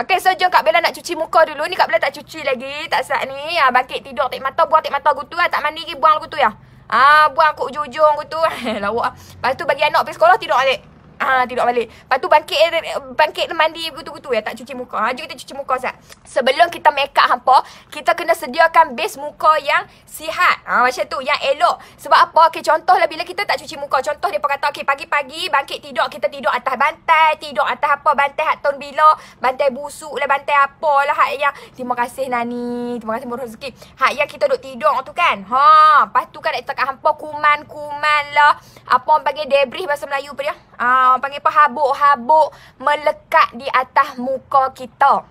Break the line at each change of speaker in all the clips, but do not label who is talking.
Okay, so jom Kak Bella nak cuci muka dulu. Ni Kak Bella tak cuci lagi. Tak sat ni. Ha, bangkit tidur, tek mata. Buang tek mata kutu lah. Tak mandi lagi, buang kutu ya. Ah, ha, buang kut jujung kutu. Lawak lah. Lepas tu bagi anak pergi sekolah, tidur balik. Ah ha, tidur balik. Lepas tu bangkit eh, eh, bangkit mandi gitu-gitu ya tak cuci muka. Ha jom kita cuci muka sat. Sebelum kita make up hampa, kita kena sediakan base muka yang sihat. ha, macam tu yang elok. Sebab apa? Okey contohlah bila kita tak cuci muka. Contoh dia kata okey pagi-pagi bangkit tidur kita tidur atas bantai, tidur atas apa bantai hak ton bila, bantai busuk lah bantai apalah hak yang terima kasih Nani, terima kasih Murah Rezeki. Hak yang kita duk tidur tu kan. Ha, lepas tu kan nak cakap hampa kuman-kuman lah. Apa orang panggil debris bahasa Melayu apa dia? ha, Orang panggil apa? Habuk-habuk melekat di atas muka kita.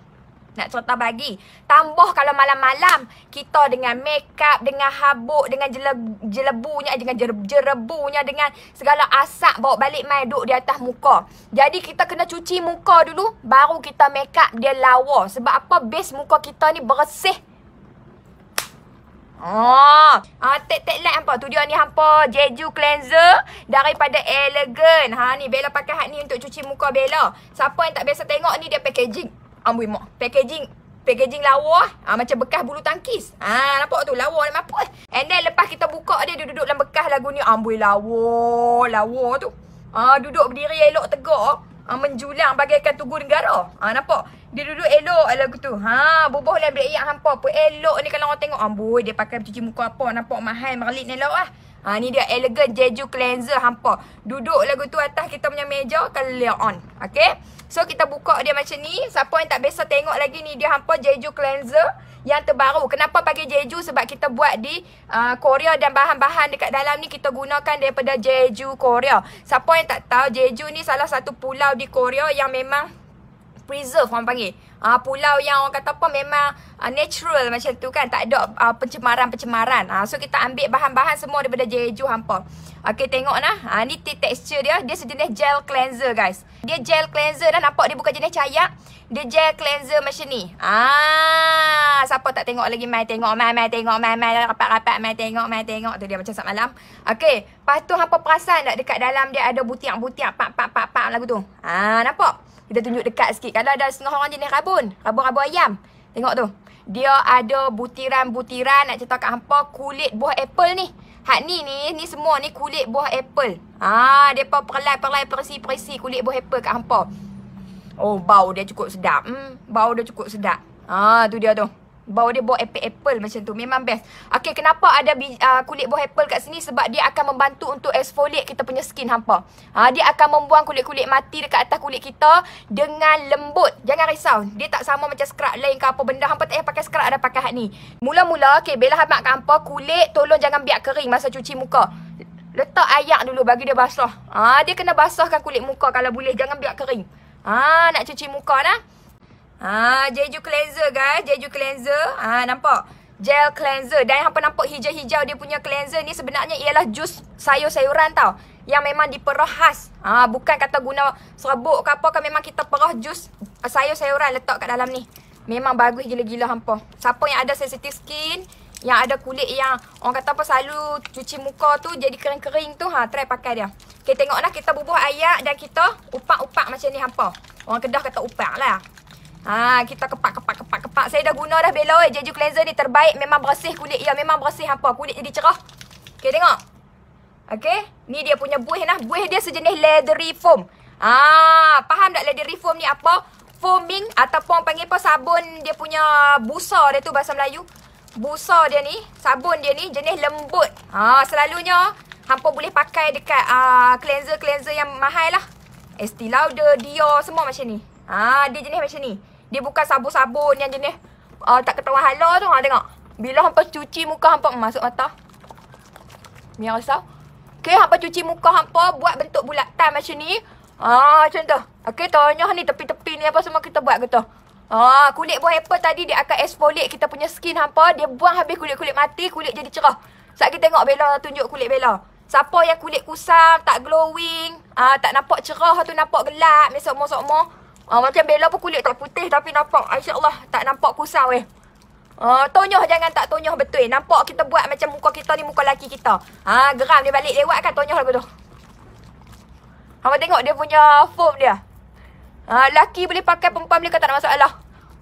Nak cerita bagi. Tambah kalau malam-malam kita dengan makeup, dengan habuk, dengan jelebunya, dengan jerebunya, dengan segala asap bawa balik main duduk di atas muka. Jadi kita kena cuci muka dulu, baru kita makeup dia lawa. Sebab apa? Base muka kita ni bersih Oh, ah, tek tek light hampa. Tu dia ni hampa Jeju cleanser daripada Elegant. Ha ni Bella pakai hat ni untuk cuci muka Bella. Siapa yang tak biasa tengok ni dia packaging. Amboi mak. Packaging packaging lawa ah macam bekas bulu tangkis. Ha nampak tu lawa nak mampus. And then lepas kita buka dia dia duduk dalam bekas lagu ni amboi lawa lawa tu. Ah duduk berdiri elok tegak ah, menjulang bagaikan tugu negara. Ah nampak? Dia duduk elok lagu tu. Ha, bubuh lah beli ayak hampa apa. Elok ni kalau orang tengok. Amboi, dia pakai cuci muka apa. Nampak mahal, merlit ni elok lah. Ha, ni dia elegant jeju cleanser hampa. Duduk lagu tu atas kita punya meja, kalau on. Okay? So, kita buka dia macam ni. Siapa yang tak biasa tengok lagi ni, dia hampa jeju cleanser yang terbaru. Kenapa pakai jeju? Sebab kita buat di uh, Korea dan bahan-bahan dekat dalam ni kita gunakan daripada jeju Korea. Siapa yang tak tahu, jeju ni salah satu pulau di Korea yang memang preserve orang panggil. Ah uh, pulau yang orang kata apa memang uh, natural macam tu kan, tak ada uh, pencemaran-pencemaran. Ah uh, so kita ambil bahan-bahan semua daripada Jeju hampa. Okey ah, tengoklah. Ah uh, ni te texture dia, dia sejenis gel cleanser guys. Dia gel cleanser dah nampak dia bukan jenis cahaya. Dia gel cleanser macam ni. Ah siapa tak tengok lagi mai tengok mai mai tengok mai mai rapat-rapat mai tengok mai tengok tu dia macam sat malam. Okey, lepas tu hampa perasan tak dekat dalam dia ada butiak-butiak pak pak pak pak lagu tu. Ah nampak? Kita tunjuk dekat sikit. Kalau ada setengah orang jenis rabun. Rabun-rabu ayam. Tengok tu. Dia ada butiran-butiran. Nak cerita kat hampa kulit buah apple ni. Hak ni ni. Ni semua ni kulit buah apple. Haa. Dia perlai-perlai perisi-perisi kulit buah apple kat hampa. Oh, bau dia cukup sedap. Hmm, bau dia cukup sedap. Haa, tu dia tu bau dia buah apple, apple macam tu memang best. Okay kenapa ada uh, kulit buah apple kat sini sebab dia akan membantu untuk exfoliate kita punya skin hampa. Ha dia akan membuang kulit-kulit mati dekat atas kulit kita dengan lembut. Jangan risau. Dia tak sama macam scrub lain ke apa benda hampa tak payah pakai scrub ada pakai hat ni. Mula-mula okey bila hamak hampa kulit tolong jangan biar kering masa cuci muka. Letak ayak dulu bagi dia basah. Ha dia kena basahkan kulit muka kalau boleh jangan biar kering. Ha nak cuci muka nak? Ah, Jeju cleanser guys, Jeju cleanser. Ah, nampak. Gel cleanser dan hangpa nampak hijau-hijau dia punya cleanser ni sebenarnya ialah jus sayur-sayuran tau. Yang memang diperah khas. Ah, bukan kata guna serbuk ke apa ke memang kita perah jus sayur-sayuran letak kat dalam ni. Memang bagus gila-gila hangpa. Siapa yang ada sensitive skin, yang ada kulit yang orang kata apa selalu cuci muka tu jadi kering-kering tu, ha try pakai dia. Okey, tengoklah kita bubuh air dan kita upak-upak macam ni hangpa. Orang Kedah kata upak lah. Ha, kita kepak kepak kepak kepak. Saya dah guna dah Bella Oil Jeju Cleanser ni terbaik. Memang bersih kulit. Ya, memang bersih apa? Kulit jadi cerah. Okey, tengok. okay Ni dia punya buih nah. Buih dia sejenis leathery foam. Ha, faham tak leathery foam ni apa? Foaming ataupun panggil apa sabun dia punya busa dia tu bahasa Melayu. Busa dia ni, sabun dia ni jenis lembut. Ha, selalunya hampa boleh pakai dekat ha, cleanser-cleanser uh, yang mahal lah. Estee Lauder, Dior, semua macam ni. Ah, dia jenis macam ni. Dia bukan sabun-sabun yang jenis uh, tak ketawa wahala tu. Ha, tengok. Bila hampa cuci muka hampa hmm, masuk mata. Mia rasa. Okay, hampa cuci muka hampa buat bentuk bulatan macam ni. Haa, ah, macam tu. Okay, tanya ni tepi-tepi ni apa semua kita buat gitu. Haa, ah, kulit buah apple tadi dia akan exfoliate kita punya skin hampa. Dia buang habis kulit-kulit mati, kulit jadi cerah. Saat kita tengok Bella tunjuk kulit Bella. Siapa yang kulit kusam, tak glowing, ah, tak nampak cerah tu nampak gelap, mesok-mesok-mesok. Ah macam Bella pun kulit tak putih tapi nampak insya-Allah tak nampak kusau eh. Ah tonyoh jangan tak tonyoh betul. eh. Nampak kita buat macam muka kita ni muka laki kita. Ha uh, geram dia balik lewat kan tonyoh lagu tu. Hamba tengok dia punya form dia. Ha ah, laki boleh pakai perempuan boleh kata tak ada masalah.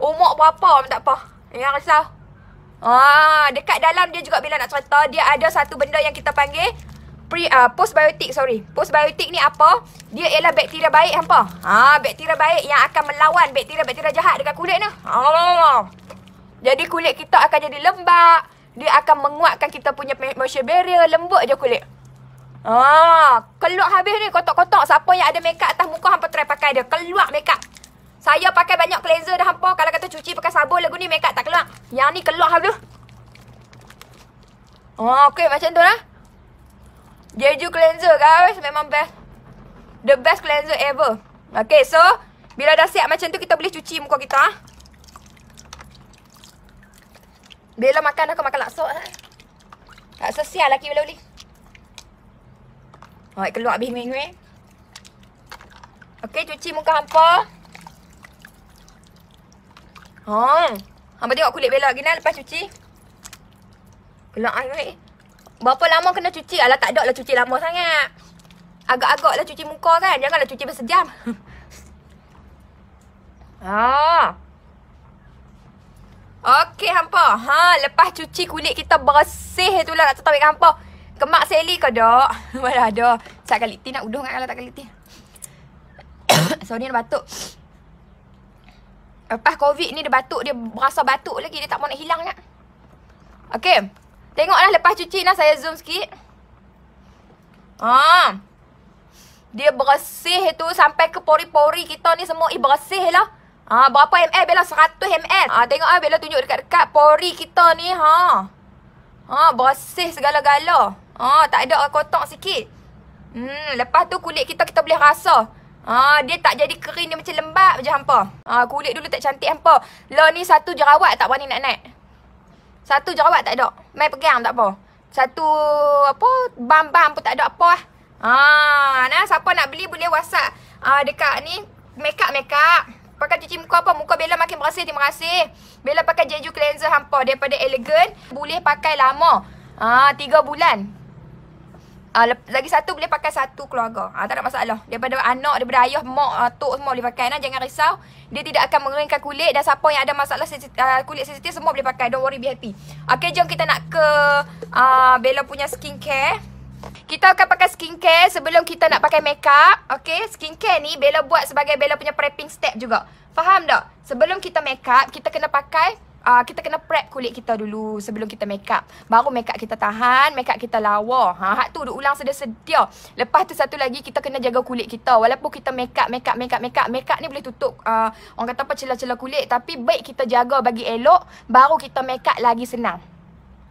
Umur berapa pun tak apa. Yang risau. Ah dekat dalam dia juga Bella nak cerita dia ada satu benda yang kita panggil pre uh, postbiotik sorry. Postbiotik ni apa? Dia ialah bakteria baik hangpa. Ha, bakteria baik yang akan melawan bakteria-bakteria jahat dekat kulit ni. Oh. Jadi kulit kita akan jadi lembap. Dia akan menguatkan kita punya moisture barrier, lembut je kulit. Ha, ah, keluar habis ni kotak-kotak. Siapa yang ada mekap atas muka hangpa try pakai dia. Keluar mekap. Saya pakai banyak cleanser dah hangpa. Kalau kata cuci pakai sabun lagu ni mekap tak keluar. Yang ni keluar habis. Oh, okey macam tu lah. Jeju cleanser guys Memang best The best cleanser ever Okay so Bila dah siap macam tu Kita boleh cuci muka kita Bila makan aku makan laksa eh. Laksa sial lagi bila boleh Alright keluar habis minggu eh Okay cuci muka hampa Haa oh, Hampa tengok kulit bela lagi ni Lepas cuci Keluar air Berapa lama kena cuci? Alah tak ada lah cuci lama sangat. Agak-agak lah cuci muka kan. Janganlah cuci bersejam. ah. Okey hampa. Ha, lepas cuci kulit kita bersih tu lah. Tak tahu ambil hampa. Kemak seli ke dok? Mana ada. Cak kaliti nak uduh kan kalau tak kaliti. Sorry nak batuk. Lepas covid ni dia batuk. Dia rasa batuk lagi. Dia tak mau nak hilang kan. Okey. Tengoklah lepas cuci nah saya zoom sikit. Ah. Dia bersih tu sampai ke pori-pori kita ni semua eh bersih lah. Ah berapa ml bela 100 ml. Ah ha, tengok ah bela tunjuk dekat-dekat pori kita ni ha. Ha bersih segala-gala. Ah tak ada kotak sikit. Hmm lepas tu kulit kita kita boleh rasa. Ah dia tak jadi kering dia macam lembab je hangpa. Ah kulit dulu tak cantik hangpa. Lo ni satu jerawat tak berani nak -naik. Satu je rawat tak ada. Main pegang tak apa. Satu apa bam-bam pun tak ada apa lah. Ha, nah siapa nak beli boleh WhatsApp Ah dekat ni makeup makeup. Pakai cuci muka apa? Muka Bella makin bersih. Terima kasih. Bella pakai Jeju cleanser hampa daripada Elegant. Boleh pakai lama. Ah, ha, 3 bulan. Uh, lagi satu boleh pakai satu keluarga. Ah uh, tak ada masalah. Daripada anak, daripada ayah, mak, atuk ah, uh, semua boleh pakai. Nah, jangan risau. Dia tidak akan mengeringkan kulit dan siapa yang ada masalah uh, kulit sensitif semua boleh pakai. Don't worry be happy. Okey, jom kita nak ke uh, Bella punya skincare. Kita akan pakai skincare sebelum kita nak pakai makeup. Okey, skincare ni Bella buat sebagai Bella punya prepping step juga. Faham tak? Sebelum kita makeup, kita kena pakai uh, kita kena prep kulit kita dulu sebelum kita make up. Baru make up kita tahan, make up kita lawa. Ha hak tu duk ulang sedia-sedia. Lepas tu satu lagi kita kena jaga kulit kita. Walaupun kita make up, make up, make up, make up, make up ni boleh tutup uh, orang kata apa celah-celah kulit tapi baik kita jaga bagi elok baru kita make up lagi senang.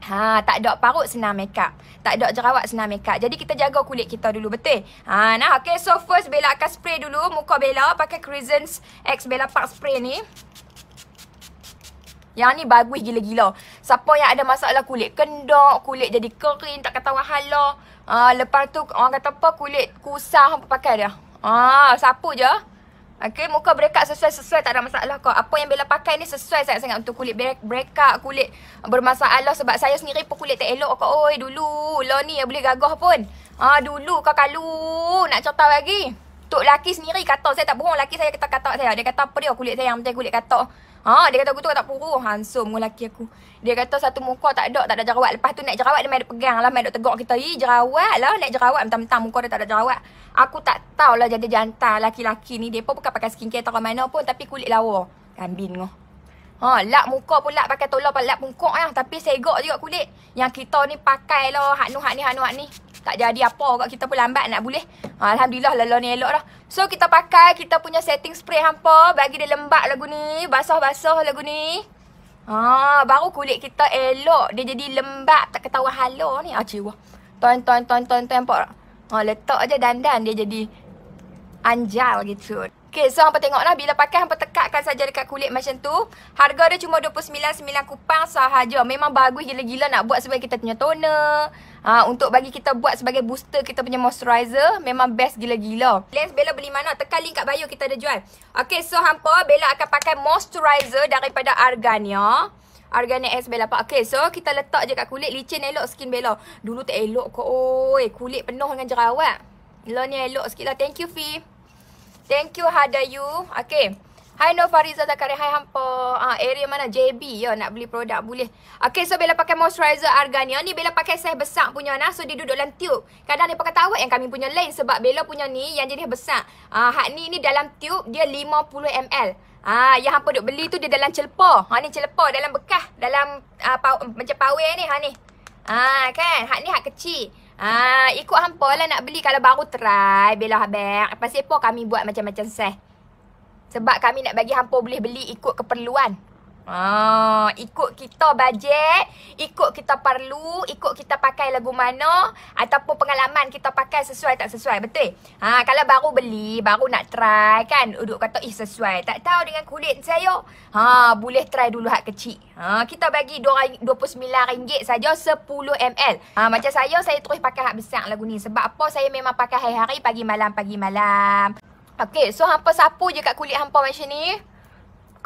Ha, tak ada parut senang make up. Tak ada jerawat senang make up. Jadi kita jaga kulit kita dulu betul. Ha, nah okay so first Bella akan spray dulu muka Bella pakai Crescent X Bella Park spray ni. Yang ni bagus gila-gila. Siapa yang ada masalah kulit kendok, kulit jadi kering, tak kata wahala. Uh, lepas tu orang kata apa, kulit kusah apa pakai dia. Ah, uh, sapu je. Okay, muka berekat sesuai-sesuai tak ada masalah kau. Apa yang Bella pakai ni sesuai sangat-sangat untuk kulit break berekat, kulit bermasalah. Sebab saya sendiri pun kulit tak elok kau. Oi, dulu lah ni yang boleh gagah pun. Ah, uh, dulu kau kalu nak cerita lagi. Tok laki sendiri kata saya tak bohong. Laki saya kata kata saya. Dia kata apa dia kulit saya yang macam kulit kata. Ha, dia kata aku tu tak puruh ah, Hansum dengan lelaki aku Dia kata satu muka tak ada Tak ada jerawat Lepas tu nak jerawat dia main pegang lah Main duk tegak kita Ih jerawat lah nak jerawat Mentang-mentang muka dia tak ada jerawat Aku tak tahu lah jadi jantan lelaki-lelaki ni Dia pun bukan pakai skincare tak mana pun Tapi kulit lawa Kambin ngoh. Ha, lap muka pun lap pakai tolong Lap muka lah Tapi segok juga kulit Yang kita ni pakai lah Hak nu hak ni hak nu hak ni tak jadi apa kot kita pun lambat nak boleh. Alhamdulillah lelah ni elok dah. So kita pakai kita punya setting spray hampa. Bagi dia lembab lagu ni. Basah-basah lagu ni. Haa baru kulit kita elok. Dia jadi lembab tak ketawa halo ni. Ah cewa. Tuan tuan tuan tuan tuan pak. Haa letak je dandan dia jadi anjal gitu. Okay, so hampa tengok lah. Bila pakai, hampa tekatkan saja dekat kulit macam tu. Harga dia cuma RM29.9 kupang sahaja. Memang bagus gila-gila nak buat sebagai kita punya toner. Ha, untuk bagi kita buat sebagai booster kita punya moisturizer. Memang best gila-gila. Lens Bella beli mana? Tekan link kat bio kita ada jual. Okay, so hampa Bella akan pakai moisturizer daripada Argania. Argania S Bella Pak. Okay, so kita letak je kat kulit. Licin elok skin Bella. Dulu tak elok kot. Oi, kulit penuh dengan jerawat. Lo ni elok sikit lah. Thank you, Fee. Thank you Hada Okay. Hi Nur Fariza Zakaria. Hai hampa. Ah, area mana? JB. Ya, yeah, nak beli produk boleh. Okay, so bila pakai moisturizer Argania. Ni bila pakai saiz besar punya nah. So, dia duduk dalam tube. Kadang dia pakai tawak yang kami punya lain. Sebab Bella punya ni yang jenis besar. Ah, hak ni ni dalam tube dia 50 ml. Ah, yang hampa duk beli tu dia dalam celpa. Ha ah, ni celpa dalam bekas. Dalam uh, pau, macam power ni. Ha ni. Ah, kan? Hak ni hak kecil. Ah, ikut hampa lah nak beli kalau baru try Bila habis Lepas itu kami buat macam-macam seh Sebab kami nak bagi hampa boleh beli ikut keperluan Ah, ikut kita bajet, ikut kita perlu, ikut kita pakai lagu mana ataupun pengalaman kita pakai sesuai tak sesuai, betul? Eh? Ha, kalau baru beli, baru nak try kan, duduk kata ih sesuai, tak tahu dengan kulit saya. Ha, boleh try dulu hak kecil. Ha, kita bagi RM29 saja 10 ml. Ha, macam saya saya terus pakai hak besar lagu ni sebab apa? Saya memang pakai hari-hari pagi malam pagi malam. Okay, so hampa sapu je kat kulit hampa macam ni.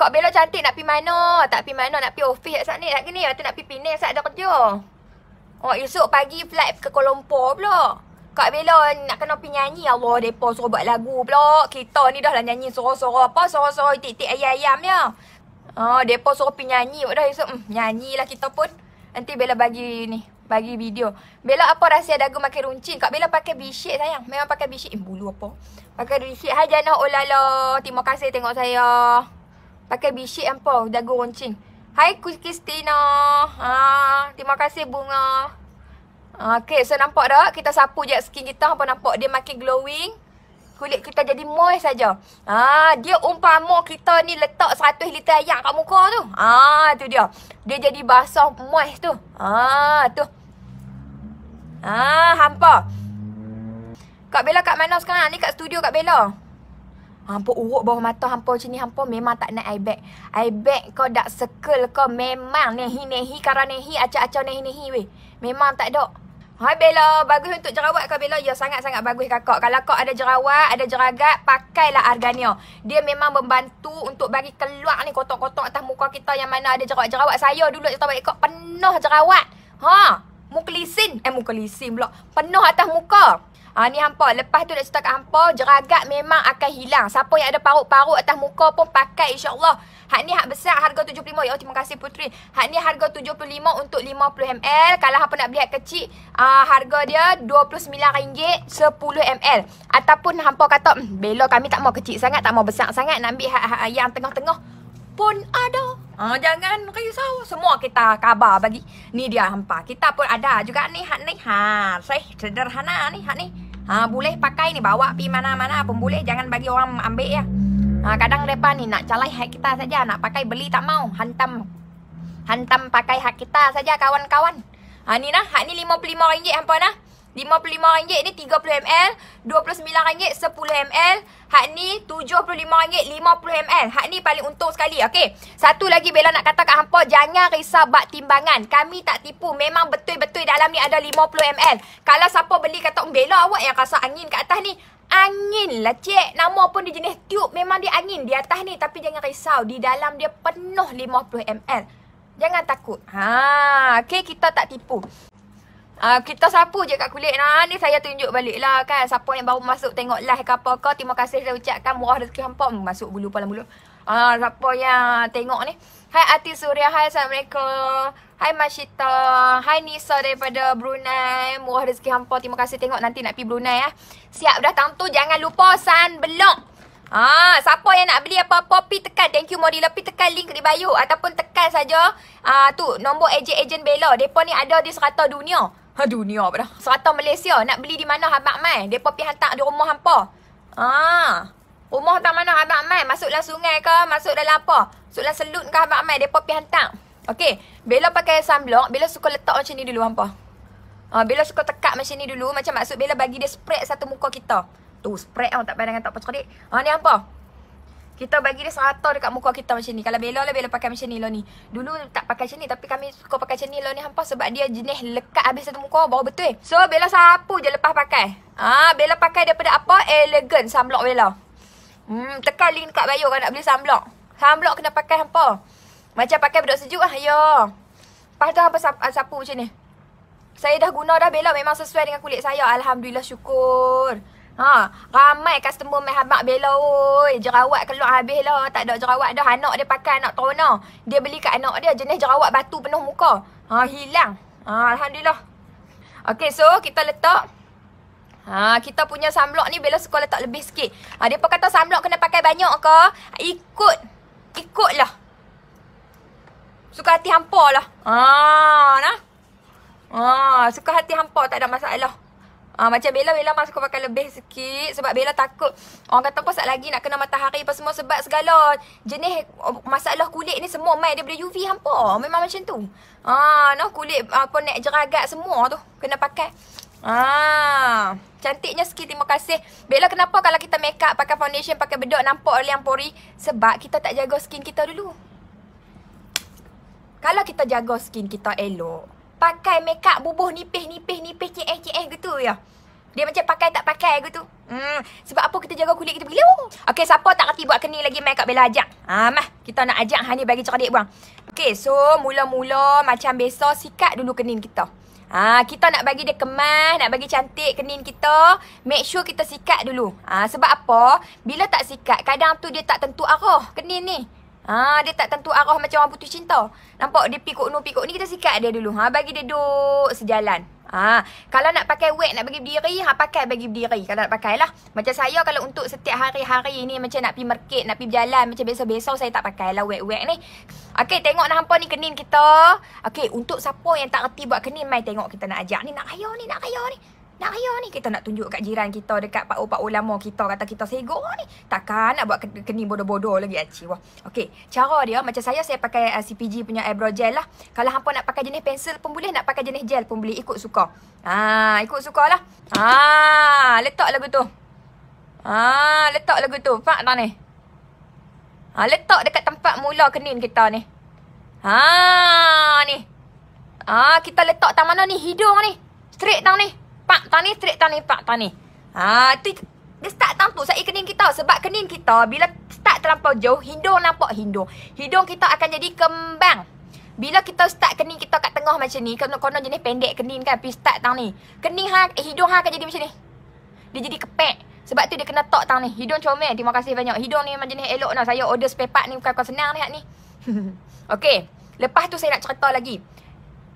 Kak Bella cantik nak pergi mana? Tak pergi mana? Nak pergi ofis kat sana? Nak kena? Nak pergi Penang saat ada kerja? Oh, esok pagi flight ke Kuala Lumpur pula. Kak Bella nak kena pergi nyanyi. Allah, mereka suruh buat lagu pula. Kita ni dah lah nyanyi suruh-suruh apa? Suruh-suruh titik ayam-ayam ya. Oh, mereka suruh pergi nyanyi. Udah esok, hmm, nyanyilah kita pun. Nanti Bella bagi ni. Bagi video. Bella apa rahsia dagu makan runcing? Kak Bella pakai bisik sayang. Memang pakai bisik. Eh, bulu apa? Pakai bisik. Hai Jana. Oh lala. Terima kasih tengok saya. Pakai bisik apa? Jaga roncing. Hai Kristina. Ha, terima kasih bunga. Ha, okay, so nampak tak? Kita sapu je skin kita. Apa nampak? Dia makin glowing. Kulit kita jadi moist saja. Ha, dia umpama kita ni letak 100 liter ayam kat muka tu. Ha, tu dia. Dia jadi basah moist tu. Ha, tu. Ha, hampa. Kak Bella kat mana sekarang? Ni kat studio Kak Bella. Hampa uruk bawah mata hampa macam ni hampa memang tak nak eye bag. Eye bag kau tak circle kau memang nehi-nehi karan nehi acak-acak nehi-nehi weh. Memang tak ada. Hai Bella, bagus untuk jerawat kau Bella. Ya sangat-sangat bagus kakak. Kalau kau ada jerawat, ada jeragat, pakailah Argania. Dia memang membantu untuk bagi keluar ni kotak-kotak atas muka kita yang mana ada jerawat-jerawat. Saya dulu tak baik kau penuh jerawat. Ha? Muka lisin. Eh, muka lisin pula. Penuh atas muka. Ha, ni hampa. Lepas tu nak cerita kat hampa, jeragat memang akan hilang. Siapa yang ada parut-parut atas muka pun pakai insyaAllah. Hak ni hak besar harga RM75. Ya, terima kasih Putri. Hak ni harga RM75 untuk 50ml. Kalau hampa nak beli hak kecil, uh, harga dia RM29 10ml. Ataupun hampa kata, hmm, belo kami tak mau kecil sangat, tak mau besar sangat. Nak ambil hak, hak yang tengah-tengah pun ada. Ha, jangan risau. Semua kita kabar bagi. Ni dia hampa. Kita pun ada juga ni hak ni. Ha, sederhana ni hak ni. Ha, boleh pakai ni bawa pi mana-mana pun boleh jangan bagi orang ambil ya. Ha, kadang depa ni nak calai hak kita saja nak pakai beli tak mau hantam. Hantam pakai hak kita saja kawan-kawan. Ha ni nah, hak ni rm ringgit hangpa nah. RM55 ni 30ml, RM29 10ml, hak ni RM75 50ml. Hak ni paling untung sekali, okey. Satu lagi Bella nak kata kat hangpa, jangan risau bab timbangan. Kami tak tipu, memang betul-betul dalam ni ada 50ml. Kalau siapa beli kata Bella awak yang rasa angin kat atas ni, angin lah cik. Nama pun dia jenis tube, memang dia angin di atas ni. Tapi jangan risau, di dalam dia penuh 50ml. Jangan takut. Ha, okey kita tak tipu. Uh, kita sapu je kat kulit nah, Ni saya tunjuk balik lah kan Siapa yang baru masuk tengok live ke apa ke Terima kasih saya ucapkan Murah rezeki hampa hmm, Masuk bulu pala bulu Ah, uh, Siapa yang tengok ni Hai Ati Surya Hai Assalamualaikum Hai Masyita Hai Nisa daripada Brunei Murah rezeki hampa Terima kasih tengok nanti nak pi Brunei ya. Siap dah tentu Jangan lupa sunblock Ah, siapa yang nak beli apa-apa pi tekan thank you Modi lepi tekan link di bio ataupun tekan saja ah tu nombor ejen-ejen Bella. Depa ni ada di serata dunia. Ha dunia apa dah. Seratan Malaysia nak beli di mana Abang Mai? Depa pi hantar di rumah hampa. Ha. Rumah tak mana Abang Mai? Masuk dalam sungai ke? Masuk dalam apa? Masuk dalam selut ke Abang Mai? Depa pi hantar. Okey. Bila pakai sunblock, bila suka letak macam ni dulu hampa. Ha, bila suka tekak macam ni dulu, macam maksud bila bagi dia spread satu muka kita. Tu spread tau tak pandangan tak apa cerdik. Ha ni hampa. Kita bagi dia serata dekat muka kita macam ni. Kalau bela lah bela pakai macam ni lah ni. Dulu tak pakai macam ni tapi kami suka pakai macam ni lah ni hampa sebab dia jenis lekat habis satu muka bau betul. Eh. So bela sapu je lepas pakai. Ah ha, bela pakai daripada apa? Elegant sunblock bela. Hmm tekan link dekat bio kalau nak beli sunblock. Sunblock kena pakai hampa. Macam pakai bedak sejuk ah. Ya. Lepas tu apa sapu, ah, sapu macam ni. Saya dah guna dah bela memang sesuai dengan kulit saya. Alhamdulillah syukur. Ha, ramai customer mai habak bela oi. Jerawat keluar habis lah. Tak ada jerawat dah. Anak dia pakai anak Torona. Dia beli kat anak dia jenis jerawat batu penuh muka. Ha, hilang. Ha, alhamdulillah. Okay, so kita letak. Ha, kita punya samlok ni bela suka letak lebih sikit. Ha, dia pun kata samlok kena pakai banyak ke? Ikut. Ikutlah. Suka hati hampa lah. Ha, nah. Ha, suka hati hampa tak ada masalah. Ah ha, macam Bella Bella masuk pakai lebih sikit sebab Bella takut orang kata pun sat lagi nak kena matahari apa semua sebab segala jenis oh, masalah kulit ni semua mai daripada UV hampa. Memang macam tu. Ah ha, noh kulit apa nak jeragat semua tu kena pakai. Ah ha, cantiknya sikit terima kasih. Bella kenapa kalau kita make pakai foundation pakai bedak nampak oleh yang pori sebab kita tak jaga skin kita dulu. Kalau kita jaga skin kita elok, pakai makeup bubuh nipis-nipis-nipis CS-CS eh, eh, gitu ya. Dia macam pakai tak pakai gitu. Hmm, sebab apa kita jaga kulit kita bila? Okey, siapa tak kerti buat kening lagi makeup Bella ajak? Ha, mah. Kita nak ajak Hani bagi cerdik buang. okay so mula-mula macam biasa sikat dulu kening kita. Ha, kita nak bagi dia kemas, nak bagi cantik kening kita, make sure kita sikat dulu. Ha, sebab apa? Bila tak sikat, kadang tu dia tak tentu arah kening ni. Ha, dia tak tentu arah macam orang putus cinta. Nampak dia pikuk nu pikuk ni kita sikat dia dulu. Ha bagi dia duduk sejalan. Ha kalau nak pakai wet nak bagi berdiri, ha pakai bagi berdiri. Kalau nak pakai lah. Macam saya kalau untuk setiap hari-hari ni macam nak pergi market, nak pergi berjalan macam biasa-biasa saya tak pakai lah wet-wet ni. Okay, tengok nak hampa ni kenin kita. Okay, untuk siapa yang tak reti buat kening mai tengok kita nak ajak ni nak raya ni, nak raya ni. Nak raya ni kita nak tunjuk kat jiran kita dekat pak pak ulama kita kata kita segor ni. Takkan nak buat kening bodoh-bodoh lagi aci. Ah, Wah. Okey, cara dia macam saya saya pakai uh, ah, CPG punya eyebrow gel lah. Kalau hangpa nak pakai jenis pensel pun boleh, nak pakai jenis gel pun boleh ikut suka. Ha, ikut sukalah. Ha, letak lagu tu. Ha, letak lagu tu. Pak tak ni. Ha, letak dekat tempat mula kening kita ni. Ha, ni. Ah, ha, kita letak tang mana ni? Hidung ni. Straight tang ni pak tani straight tani pak tani. Ha tu dia start tampuk sakit kening kita sebab kening kita bila start terlampau jauh hidung nampak hidung. Hidung kita akan jadi kembang. Bila kita start kening kita kat tengah macam ni, kena-kena jenis pendek kening kan, pergi start tang ni. Kening ha, hidung ha akan jadi macam ni. Dia jadi kepek. Sebab tu dia kena tok tang ni. Hidung comel. Terima kasih banyak. Hidung ni memang jenis elok lah. Saya order spare part ni bukan kau senang lihat ni. okay. Lepas tu saya nak cerita lagi.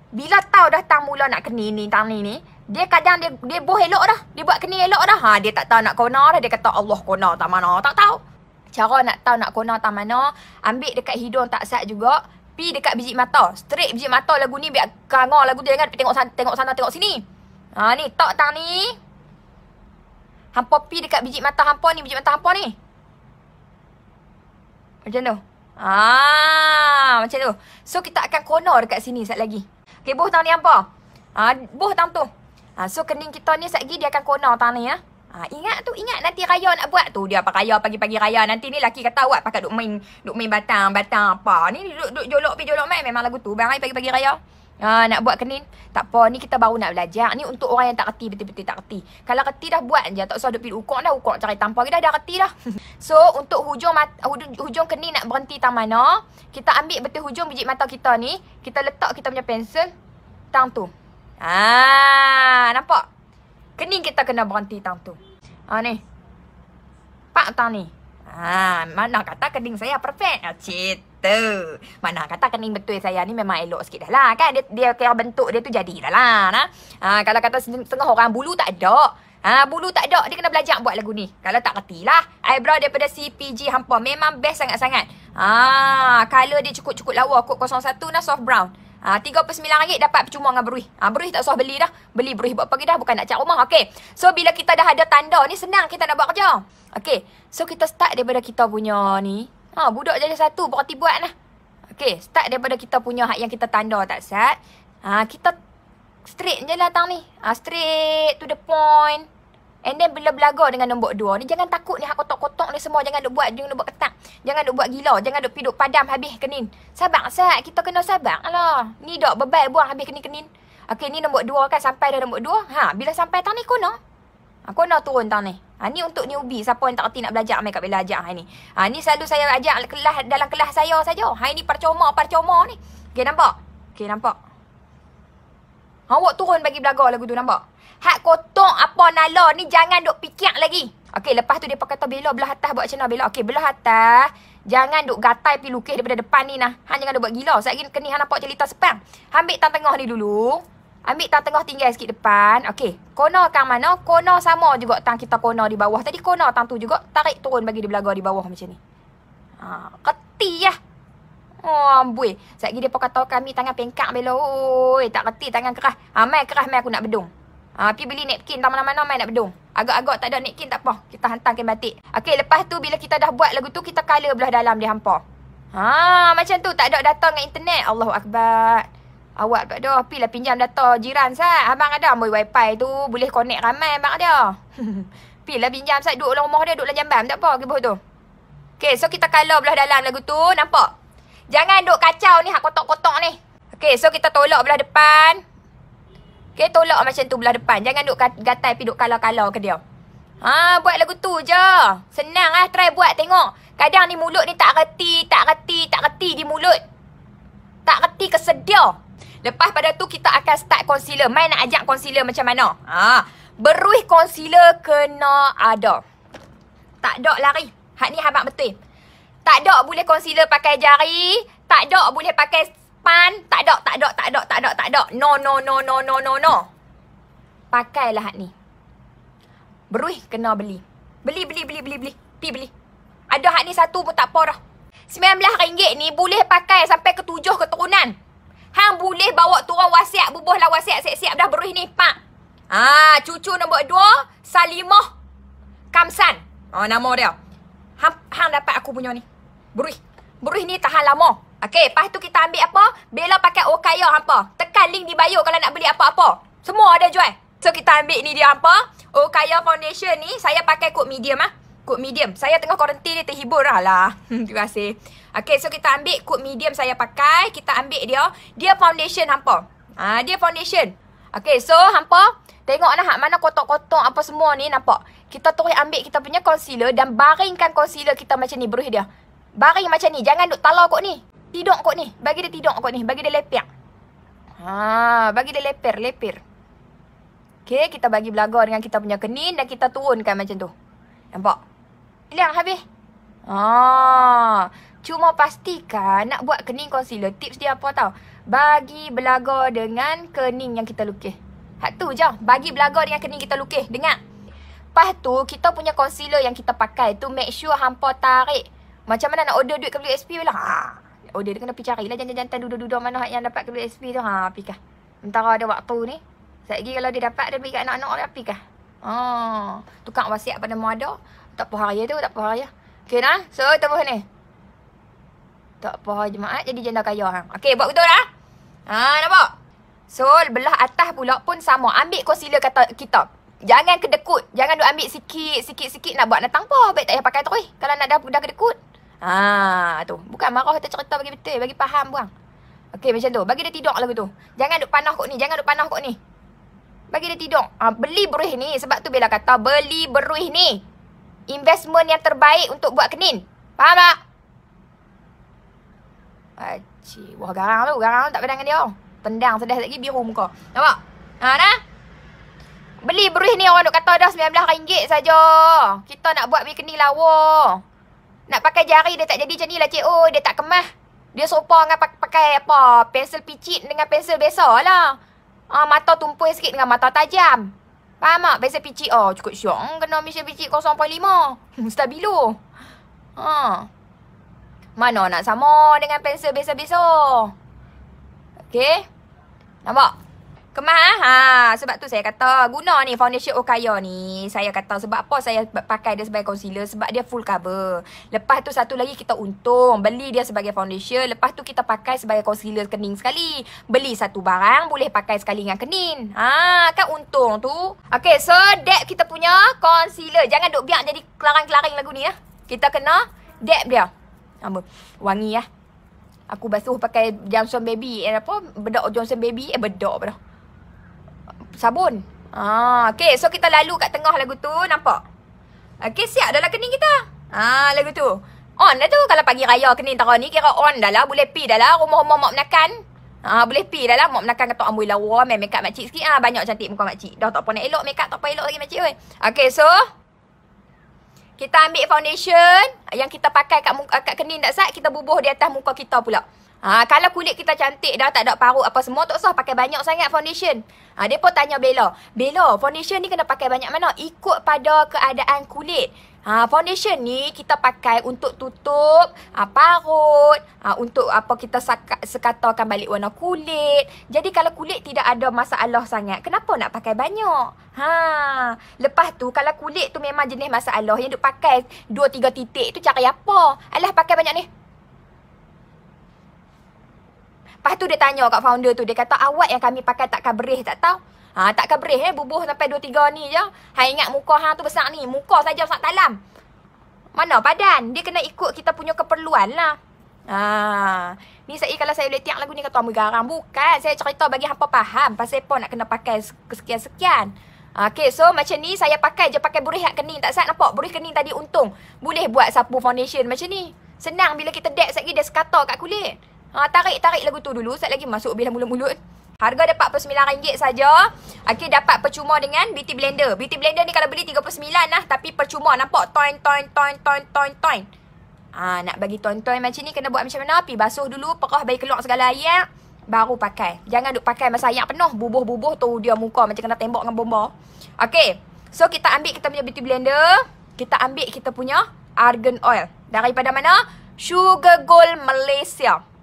Bila tau dah tang mula nak kening ni, tang ni ni dia kadang dia dia buh elok dah. Dia buat kening elok dah. Ha dia tak tahu nak kona dah. Dia kata Allah kona tak mana. Tak tahu. Cara nak tahu nak kona tak mana, ambil dekat hidung tak sat juga, pi dekat biji mata. Straight biji mata lagu ni biar kanga lagu dia jangan tengok sana tengok sana tengok sini. Ha ni tak tang ni. Hampa pi dekat biji mata hampa ni, biji mata hampa ni. Macam tu. Ah, macam tu. So kita akan kona dekat sini sat lagi. Okey, buh tang ni hampa. Ah, boh buh tang tu. Ha, so kening kita ni satgi dia akan kona tang ni ya. Ha, ingat tu, ingat nanti raya nak buat tu. Dia apa raya pagi-pagi raya. Nanti ni laki kata awak pakai duk main, duk main batang, batang apa. Ni duk, duk jolok pi jolok main memang lagu tu. Barang pagi-pagi raya. Ha, nak buat kenin Tak apa ni kita baru nak belajar Ni untuk orang yang tak reti Betul-betul tak reti Kalau reti dah buat je Tak usah duduk pilih ukur dah Ukur cari tanpa Dah dah reti dah So untuk hujung Hujung kenin nak berhenti Tang mana Kita ambil betul hujung Biji mata kita ni Kita letak kita punya pensel Tang tu Ah, nampak? Kening kita kena berhenti tang tu. Ah ni. Pak tang ni. Ah, mana kata kening saya perfect? Ah, cita. Mana kata kening betul saya ni memang elok sikit dah lah kan? Dia, dia kira bentuk dia tu jadi dah lah. Nah? Ah, kalau kata setengah orang bulu tak ada. Ah, bulu tak ada. Dia kena belajar buat lagu ni. Kalau tak kerti lah. Eyebrow daripada CPG Hampa. Memang best sangat-sangat. Ah, kalau dia cukup-cukup lawa. Kod 01 nah soft brown. RM39 ah, ha, dapat percuma dengan beruih. Ha, beruih tak usah beli dah. Beli beruih buat pergi dah. Bukan nak cat rumah. Okay. So, bila kita dah ada tanda ni, senang kita nak buat kerja. Okay. So, kita start daripada kita punya ni. Ha, budak jadi satu. Berhati buat lah. Okay. Start daripada kita punya hak yang kita tanda tak set. Ha, ah, kita straight je lah tang ni. Ha, straight to the point. And then bila belagak dengan nombor dua ni jangan takut ni hak kotak-kotak ni semua jangan duk buat jangan duk buat ketak. Jangan duk buat gila, jangan duk piduk padam habis kenin. Sabar sat, kita kena sabar. Alah, ni dok bebal buang habis kenin-kenin. Okey, ni nombor dua kan sampai dah nombor dua. Ha, bila sampai tang ni kono. Ha, kono turun tang ni. Ha, ni untuk newbie. Siapa yang tak kerti nak belajar, mai kat bila ajar hari ni. Ha, ni selalu saya ajar kelas, dalam kelas saya saja. ha ni percuma, percuma ni. Okey, nampak? Okey, nampak? Ha, awak turun bagi belagak lagu tu, nampak? Hak kotor apa nala ni jangan duk pikir lagi. Okey, lepas tu dia pakai kata bela belah atas buat macam mana bela. Okey, belah atas. Jangan duk gatai pi lukis daripada depan ni nah. Hang jangan duk buat gila. Sat gini kena hang nampak cerita sepang. Hang ambil tang tengah ni dulu. Ambil tang tengah tinggal sikit depan. Okey. Kono kan mana? Kono sama juga tang kita kono di bawah. Tadi kono tang tu juga tarik turun bagi di belaga di bawah macam ni. Ha, keti lah. Ya. Oh, ambui. Sat gini dia pakai kata kami tangan pengkak bela. Oi, tak keti tangan kerah. Ha, mai keras mai aku nak bedung. Ha, pergi beli napkin tak mana-mana main nak bedung. Agak-agak tak ada napkin tak apa. Kita hantar ke batik. Okey, lepas tu bila kita dah buat lagu tu, kita color belah dalam dia hampa. Ha, macam tu tak ada data dengan internet. Allahu akbar. Awak tak ada. Pergilah pinjam data jiran sat. Abang ada ambil wifi tu. Boleh connect ramai abang ada. Pergilah pinjam sat. Duduk dalam rumah dia. Duduk dalam jambam. Tak apa. Kibuh tu. Okay, so kita color belah dalam lagu tu. Nampak? Jangan duduk kacau ni. Hak kotok-kotok ni. Okay, so kita tolak belah depan. Okay, tolak macam tu belah depan. Jangan duk gatai pergi duk kalau-kalau ke dia. Ha, buat lagu tu je. Senang lah, try buat tengok. Kadang ni mulut ni tak reti, tak reti, tak reti di mulut. Tak reti ke Lepas pada tu kita akan start concealer. Main nak ajak concealer macam mana? Ha, beruih concealer kena ada. Tak ada lari. Hak ni habak betul. Tak ada boleh concealer pakai jari. Tak ada boleh pakai depan tak ada tak ada tak ada tak ada tak ada no no no no no no no pakailah hak ni beruih kena beli beli beli beli beli beli pi beli ada hak ni satu pun tak apa dah RM19 ni boleh pakai sampai ke tujuh keturunan hang boleh bawa turun wasiat bubuh lah wasiat siap-siap dah beruih ni pak ah cucu nombor dua Salimah Kamsan oh nama dia hang, hang dapat aku punya ni beruih beruih ni tahan lama Okay, lepas tu kita ambil apa? Bella pakai Okaya hampa. Tekan link di bio kalau nak beli apa-apa. Semua ada jual. So kita ambil ni dia hampa. Okaya foundation ni saya pakai kod medium ah. Kod medium. Saya tengah quarantine ni terhibur lah. lah. Terima kasih. Okay, so kita ambil kod medium saya pakai, kita ambil dia. Dia foundation hampa. Ah, dia foundation. Okay, so hampa Tengok lah hak mana kotak-kotak apa semua ni nampak. Kita terus ambil kita punya concealer dan baringkan concealer kita macam ni beruh dia. Baring macam ni. Jangan duk talau kot ni tidur kot ni. Bagi dia tidur kot ni. Bagi dia lepek. Ha, bagi dia leper, leper. okay kita bagi belaga dengan kita punya kening dan kita turunkan macam tu. Nampak? Hilang habis. Ha. Cuma pastikan nak buat kening concealer, tips dia apa tau? Bagi belaga dengan kening yang kita lukis. Hak tu je. Bagi belaga dengan kening kita lukis. Dengar. Lepas tu, kita punya concealer yang kita pakai tu make sure hampa tarik. Macam mana nak order duit ke WSP pula? Haa order oh, tu kena pergi lah jantan-jantan duduk-duduk mana yang dapat kelu SP tu. Ha, pikah. Entara ada waktu ni. Sat lagi kalau dia dapat dia pergi kat anak-anak dia pikah. Ha, tukang wasiat pada mu Tak puas hari tu, tak puas hari. Okey dah. So, tambah ni. Tak apa jemaat jadi janda kaya hang. Okay, buat betul dah. Ha, nampak? So, belah atas pula pun sama. Ambil concealer kata kita. Jangan kedekut. Jangan duk ambil sikit, sikit-sikit nak buat datang apa. Baik tak payah pakai terus. Kalau nak dah, dah kedekut. Ha tu. Bukan marah atau cerita bagi betul, bagi faham buang. Okey macam tu. Bagi dia tidur lagu tu. Jangan duk panah kok ni, jangan duk panah kok ni. Bagi dia tidur. Ha, beli beruih ni sebab tu bila kata beli beruih ni. Investment yang terbaik untuk buat kenin. Faham tak? Aci, wah garang tu, garang tu tak pedang dengan dia. Tendang sedas lagi biru muka. Nampak? Ha nah. Beli beruih ni orang duk kata dah RM19 saja. Kita nak buat bikini lawa. Nak pakai jari dia tak jadi macam ni lah cik. Oh, dia tak kemah. Dia sopa dengan pakai apa? Pensel picit dengan pensel besar lah. ha, mata tumpul sikit dengan mata tajam. Faham tak? Pensel picit. Oh, cukup syok. Hmm, kena pensel picit 0.5. Hmm, Stabilo. Ha. Mana nak sama dengan pensel besar-besar? Okay. Nampak? Kemah eh? ha sebab tu saya kata guna ni foundation Okaya ni. Saya kata sebab apa saya pakai dia sebagai concealer sebab dia full cover. Lepas tu satu lagi kita untung beli dia sebagai foundation, lepas tu kita pakai sebagai concealer kening sekali. Beli satu barang boleh pakai sekali dengan kening. Ha kan untung tu. Okay so dab kita punya concealer. Jangan duk biar jadi kelaring-kelaring lagu ni ya. Kita kena dab dia. Apa? Wangi ya. Aku basuh pakai Johnson Baby eh apa? bedok Johnson Baby eh bedok apa dah sabun. Ah, okay. So kita lalu kat tengah lagu tu. Nampak? Okay, siap dalam kening kita. Ah, lagu tu. On dah tu. Kalau pagi raya kening tarah ni. Kira on dah lah. Boleh pi dah lah. Rumah-rumah mak menakan. Ah, boleh pi dah lah. Mak menakan kata amboi lawa. Main makeup makcik sikit. Ah, banyak cantik muka makcik. Dah tak pernah elok makeup. Tak pernah elok lagi makcik. Oi. Okay, so. Kita ambil foundation yang kita pakai kat, muka, kat kening tak sah, Kita bubuh di atas muka kita pula. Ha, kalau kulit kita cantik dah tak ada parut apa semua. Tak usah pakai banyak sangat foundation. Ha, dia pun tanya Bella. Bella, foundation ni kena pakai banyak mana? Ikut pada keadaan kulit. Ha, foundation ni kita pakai untuk tutup ha, parut. Ha, untuk apa kita sekatakan balik warna kulit. Jadi kalau kulit tidak ada masalah sangat, kenapa nak pakai banyak? Ha, lepas tu kalau kulit tu memang jenis masalah yang duk pakai 2-3 titik tu cari apa? Alah pakai banyak ni. Lepas tu dia tanya kat founder tu. Dia kata awak yang kami pakai takkan berih tak tahu. Ha, takkan berih eh. Bubuh sampai dua tiga ni je. Hang ingat muka hang tu besar ni. Muka saja besar talam. Mana badan? Dia kena ikut kita punya keperluan lah. Ha. Ni saya kalau saya boleh tiap lagu ni kata hampa oh, garang. Bukan. Saya cerita bagi hampa faham. Pasal pun nak kena pakai kesekian-sekian. Okay, so macam ni saya pakai je pakai burih kening. Tak sad nampak? Burih kening tadi untung. Boleh buat sapu foundation macam ni. Senang bila kita dab sekejap dia sekata kat kulit. Ha, tarik, tarik lagu tu dulu. Sekejap lagi masuk bilang mulut-mulut. Harga dapat RM49 saja. Okey dapat percuma dengan beauty blender. Beauty blender ni kalau beli RM39 lah tapi percuma nampak toin toin toin toin toin toin. Ah nak bagi toin toin macam ni kena buat macam mana? Pi basuh dulu, perah bagi keluar segala air baru pakai. Jangan duk pakai masa air penuh bubuh-bubuh tu dia muka macam kena tembak dengan bomba. Okey. So kita ambil kita punya beauty blender, kita ambil kita punya argan oil daripada mana? Sugar Gold Malaysia.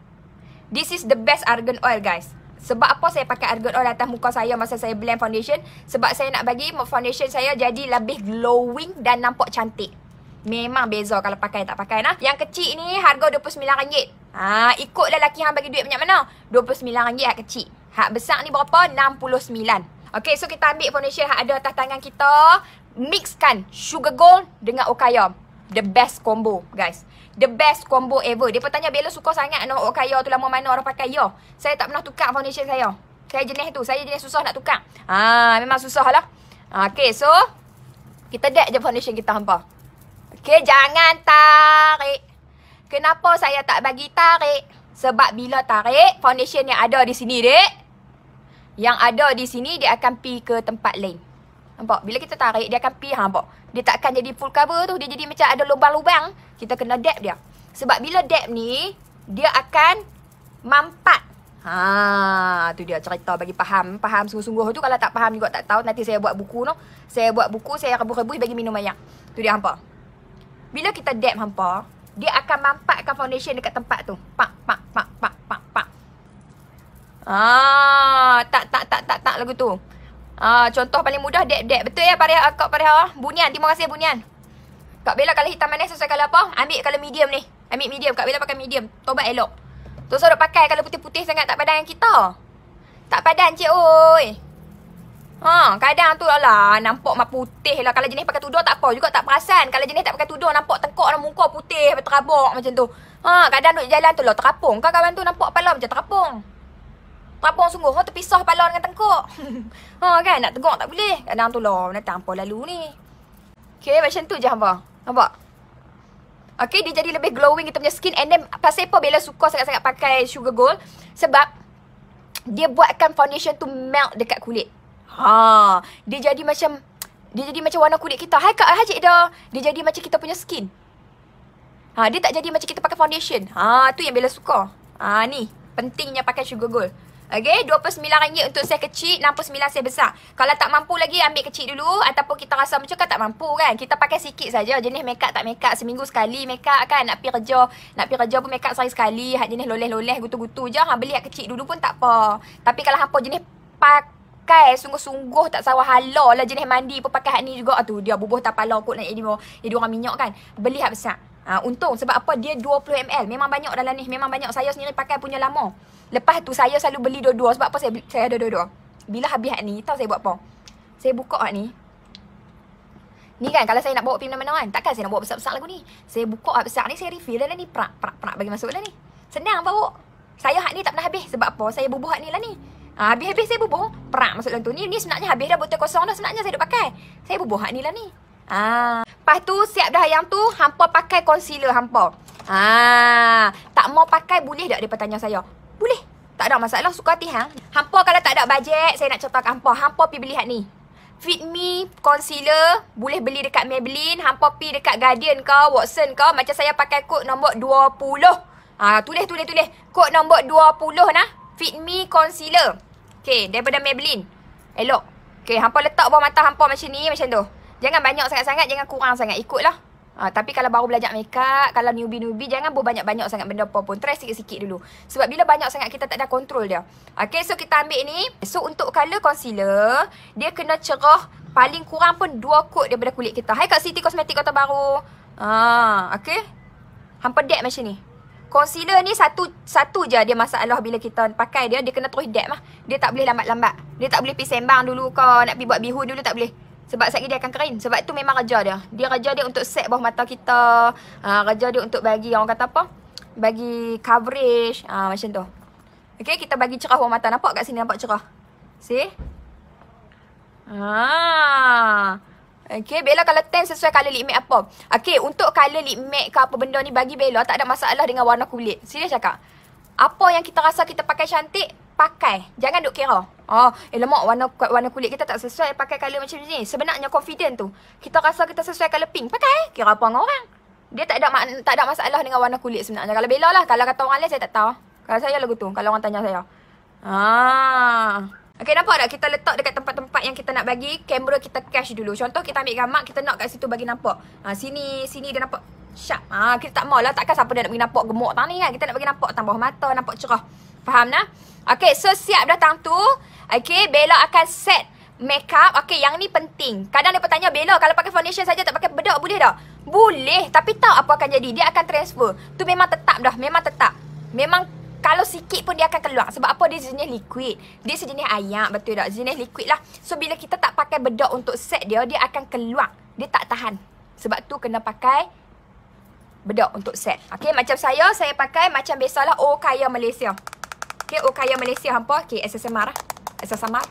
This is the best argan oil guys. Sebab apa saya pakai argan oil atas muka saya masa saya blend foundation? Sebab saya nak bagi foundation saya jadi lebih glowing dan nampak cantik. Memang beza kalau pakai tak pakai lah. Yang kecil ni harga RM29. Ha, ikutlah lelaki yang bagi duit banyak mana. RM29 hak kecil. Hak besar ni berapa? RM69. Okay, so kita ambil foundation hak ada atas tangan kita. Mixkan sugar gold dengan okayom. The best combo, guys. The best combo ever. Dia pun tanya Bella suka sangat nak no, oh, kaya tu lama mana orang pakai. Ya. Saya tak pernah tukar foundation saya. Saya jenis tu. Saya jenis susah nak tukar. Ah, memang susah lah. Ha, okay. So. Kita dek je foundation kita hampa. Okay. Jangan tarik. Kenapa saya tak bagi tarik? Sebab bila tarik. Foundation yang ada di sini dek. Yang ada di sini dia akan pi ke tempat lain. Nampak? Bila kita tarik dia akan pi hampa. Ha, dia takkan jadi full cover tu. Dia jadi macam ada lubang-lubang. Kita kena dab dia. Sebab bila dab ni, dia akan mampat. Ha, tu dia cerita bagi faham. Faham sungguh-sungguh tu kalau tak faham juga tak tahu. Nanti saya buat buku no. Saya buat buku, saya rebus-rebus bagi minum banyak. Tu dia hampa. Bila kita dab hampa, dia akan mampatkan foundation dekat tempat tu. Pak, pak, pak, pak, pak, pak. Ha, tak, tak, tak, tak, tak lagu tu. Ha, contoh paling mudah dab-dab. Betul ya, Pariah? Kak Pariah? Bunian, terima kasih Bunian. Kak Bella kalau hitam manis sesuai kalau apa? Ambil kalau medium ni. Ambil medium. Kak Bella pakai medium. Tobat elok. Tok Sok pakai kalau putih-putih sangat tak padan dengan kita. Tak padan cik oi. Ha, kadang tu lah nampak mak putih lah. Kalau jenis pakai tudung tak apa juga tak perasan. Kalau jenis tak pakai tudung nampak tengkok dan muka putih terabok macam tu. Ha, kadang duduk jalan tu lah terapung. Kau kawan tu nampak pala macam terapung. Terapung sungguh. Kau ha, terpisah pala dengan tengkok. ha kan nak tengok tak boleh. Kadang tu lah nak tampak lalu ni. Okay macam tu je hamba. Nampak? Okay, dia jadi lebih glowing kita punya skin. And then, pasal apa Bella suka sangat-sangat pakai sugar gold? Sebab, dia buatkan foundation tu melt dekat kulit. Ha, dia jadi macam, dia jadi macam warna kulit kita. Hai Kak Haji Ida. Dia jadi macam kita punya skin. Ha, dia tak jadi macam kita pakai foundation. Ha, tu yang Bella suka. Ha, ni. Pentingnya pakai sugar gold. Okey, RM29 untuk saiz kecil, RM69 saiz besar. Kalau tak mampu lagi ambil kecil dulu ataupun kita rasa macam kan tak mampu kan. Kita pakai sikit saja. Jenis mekap tak mekap seminggu sekali mekap kan. Nak pergi kerja, nak pergi kerja pun mekap sehari sekali. Hak jenis loleh-loleh gutu-gutu je hang beli yang kecil dulu pun tak apa. Tapi kalau hangpa jenis pakai sungguh-sungguh tak sawah halal lah, jenis mandi pun pakai hak ni juga. Ah, tu dia bubuh tak pala kot nak jadi jadi orang minyak kan. Beli hak besar. Ha, untung sebab apa dia 20ml Memang banyak dalam ni Memang banyak saya sendiri pakai punya lama Lepas tu saya selalu beli dua-dua Sebab apa saya, saya ada dua-dua Bila habis ni Tahu saya buat apa Saya buka kat ni Ni kan kalau saya nak bawa pergi mana-mana kan Takkan saya nak bawa besar-besar lagu ni Saya buka kat besar ni Saya refill dalam ni perak perak perak bagi masuk dalam ni Senang bawa Saya hak ni tak pernah habis Sebab apa saya bubuh hak ni lah ni ha, Habis-habis saya bubuh perak masuk dalam tu ni Ni sebenarnya habis dah botol kosong dah Sebenarnya saya duduk pakai Saya bubuh hak ni lah ni Ah, Lepas tu siap dah yang tu. Hampa pakai concealer hampa. Ah, Tak mau pakai boleh tak mereka tanya saya? Boleh. Tak ada masalah. Suka hati hang. Hampa kalau tak ada bajet. Saya nak ceritakan hampa. Hampa pi beli hat ni. Fit Me Concealer. Boleh beli dekat Maybelline. Hampa pi dekat Guardian kau. Watson kau. Macam saya pakai kod nombor 20. Ah, ha, Tulis, tulis, tulis. Kod nombor 20 nah. Fit Me Concealer. Okay. Daripada Maybelline. Elok. Okay. Hampa letak bawah mata hampa macam ni. Macam tu. Jangan banyak sangat-sangat, jangan kurang sangat. Ikutlah. Ha, tapi kalau baru belajar makeup, kalau newbie-newbie, jangan buat banyak-banyak sangat benda apa pun. Try sikit-sikit dulu. Sebab bila banyak sangat, kita tak ada kontrol dia. Okay, so kita ambil ni. So, untuk color concealer, dia kena cerah paling kurang pun dua coat daripada kulit kita. Hai kat Siti Kosmetik kota baru. Ha, okay. Hampa dead macam ni. Concealer ni satu satu je dia masalah bila kita pakai dia. Dia kena terus dead lah. Dia tak boleh lambat-lambat. Dia tak boleh pergi sembang dulu kau. Nak pergi buat bihun dulu tak boleh. Sebab sakit dia akan kering. Sebab itu memang raja dia. Dia raja dia untuk set bawah mata kita. Ha, raja dia untuk bagi orang kata apa? Bagi coverage. Ha, macam tu. Okay, kita bagi cerah bawah mata. Nampak kat sini nampak cerah? See? Ha. Okay, Bella kalau tan sesuai colour lip matte apa? Okay, untuk colour lip matte ke apa benda ni bagi Bella tak ada masalah dengan warna kulit. Serius cakap. Apa yang kita rasa kita pakai cantik, pakai. Jangan duk kira. Oh, eh lemak warna warna kulit kita tak sesuai pakai color macam ni. Sebenarnya confident tu. Kita rasa kita sesuai color pink. Pakai. Kira apa orang. Dia tak ada tak ada masalah dengan warna kulit sebenarnya. Kalau bela lah. Kalau kata orang lain saya tak tahu. Kalau saya lagu tu. Kalau orang tanya saya. Ah. Ha. Okay, nampak tak? Kita letak dekat tempat-tempat yang kita nak bagi. Kamera kita cash dulu. Contoh, kita ambil gamak Kita nak kat situ bagi nampak. Ha, sini, sini dia nampak. Syap. Ha, kita tak maulah. Takkan siapa dia nak bagi nampak gemuk tangan ni kan? Kita nak bagi nampak tambah mata, nampak cerah. Faham tak? Okay, so siap datang tu. Okay, Bella akan set makeup. Okay, yang ni penting. Kadang dia bertanya Bella kalau pakai foundation saja tak pakai bedak boleh tak? Boleh, tapi tahu apa akan jadi. Dia akan transfer. Tu memang tetap dah, memang tetap. Memang kalau sikit pun dia akan keluar. Sebab apa dia sejenis liquid. Dia sejenis ayam, betul tak? Sejenis liquid lah. So, bila kita tak pakai bedak untuk set dia, dia akan keluar. Dia tak tahan. Sebab tu kena pakai bedak untuk set. Okay, macam saya, saya pakai macam biasalah Oh, Kaya Malaysia. Okay, Okaya oh, Malaysia hampa. Okay, Esa Samar. Esa Samar.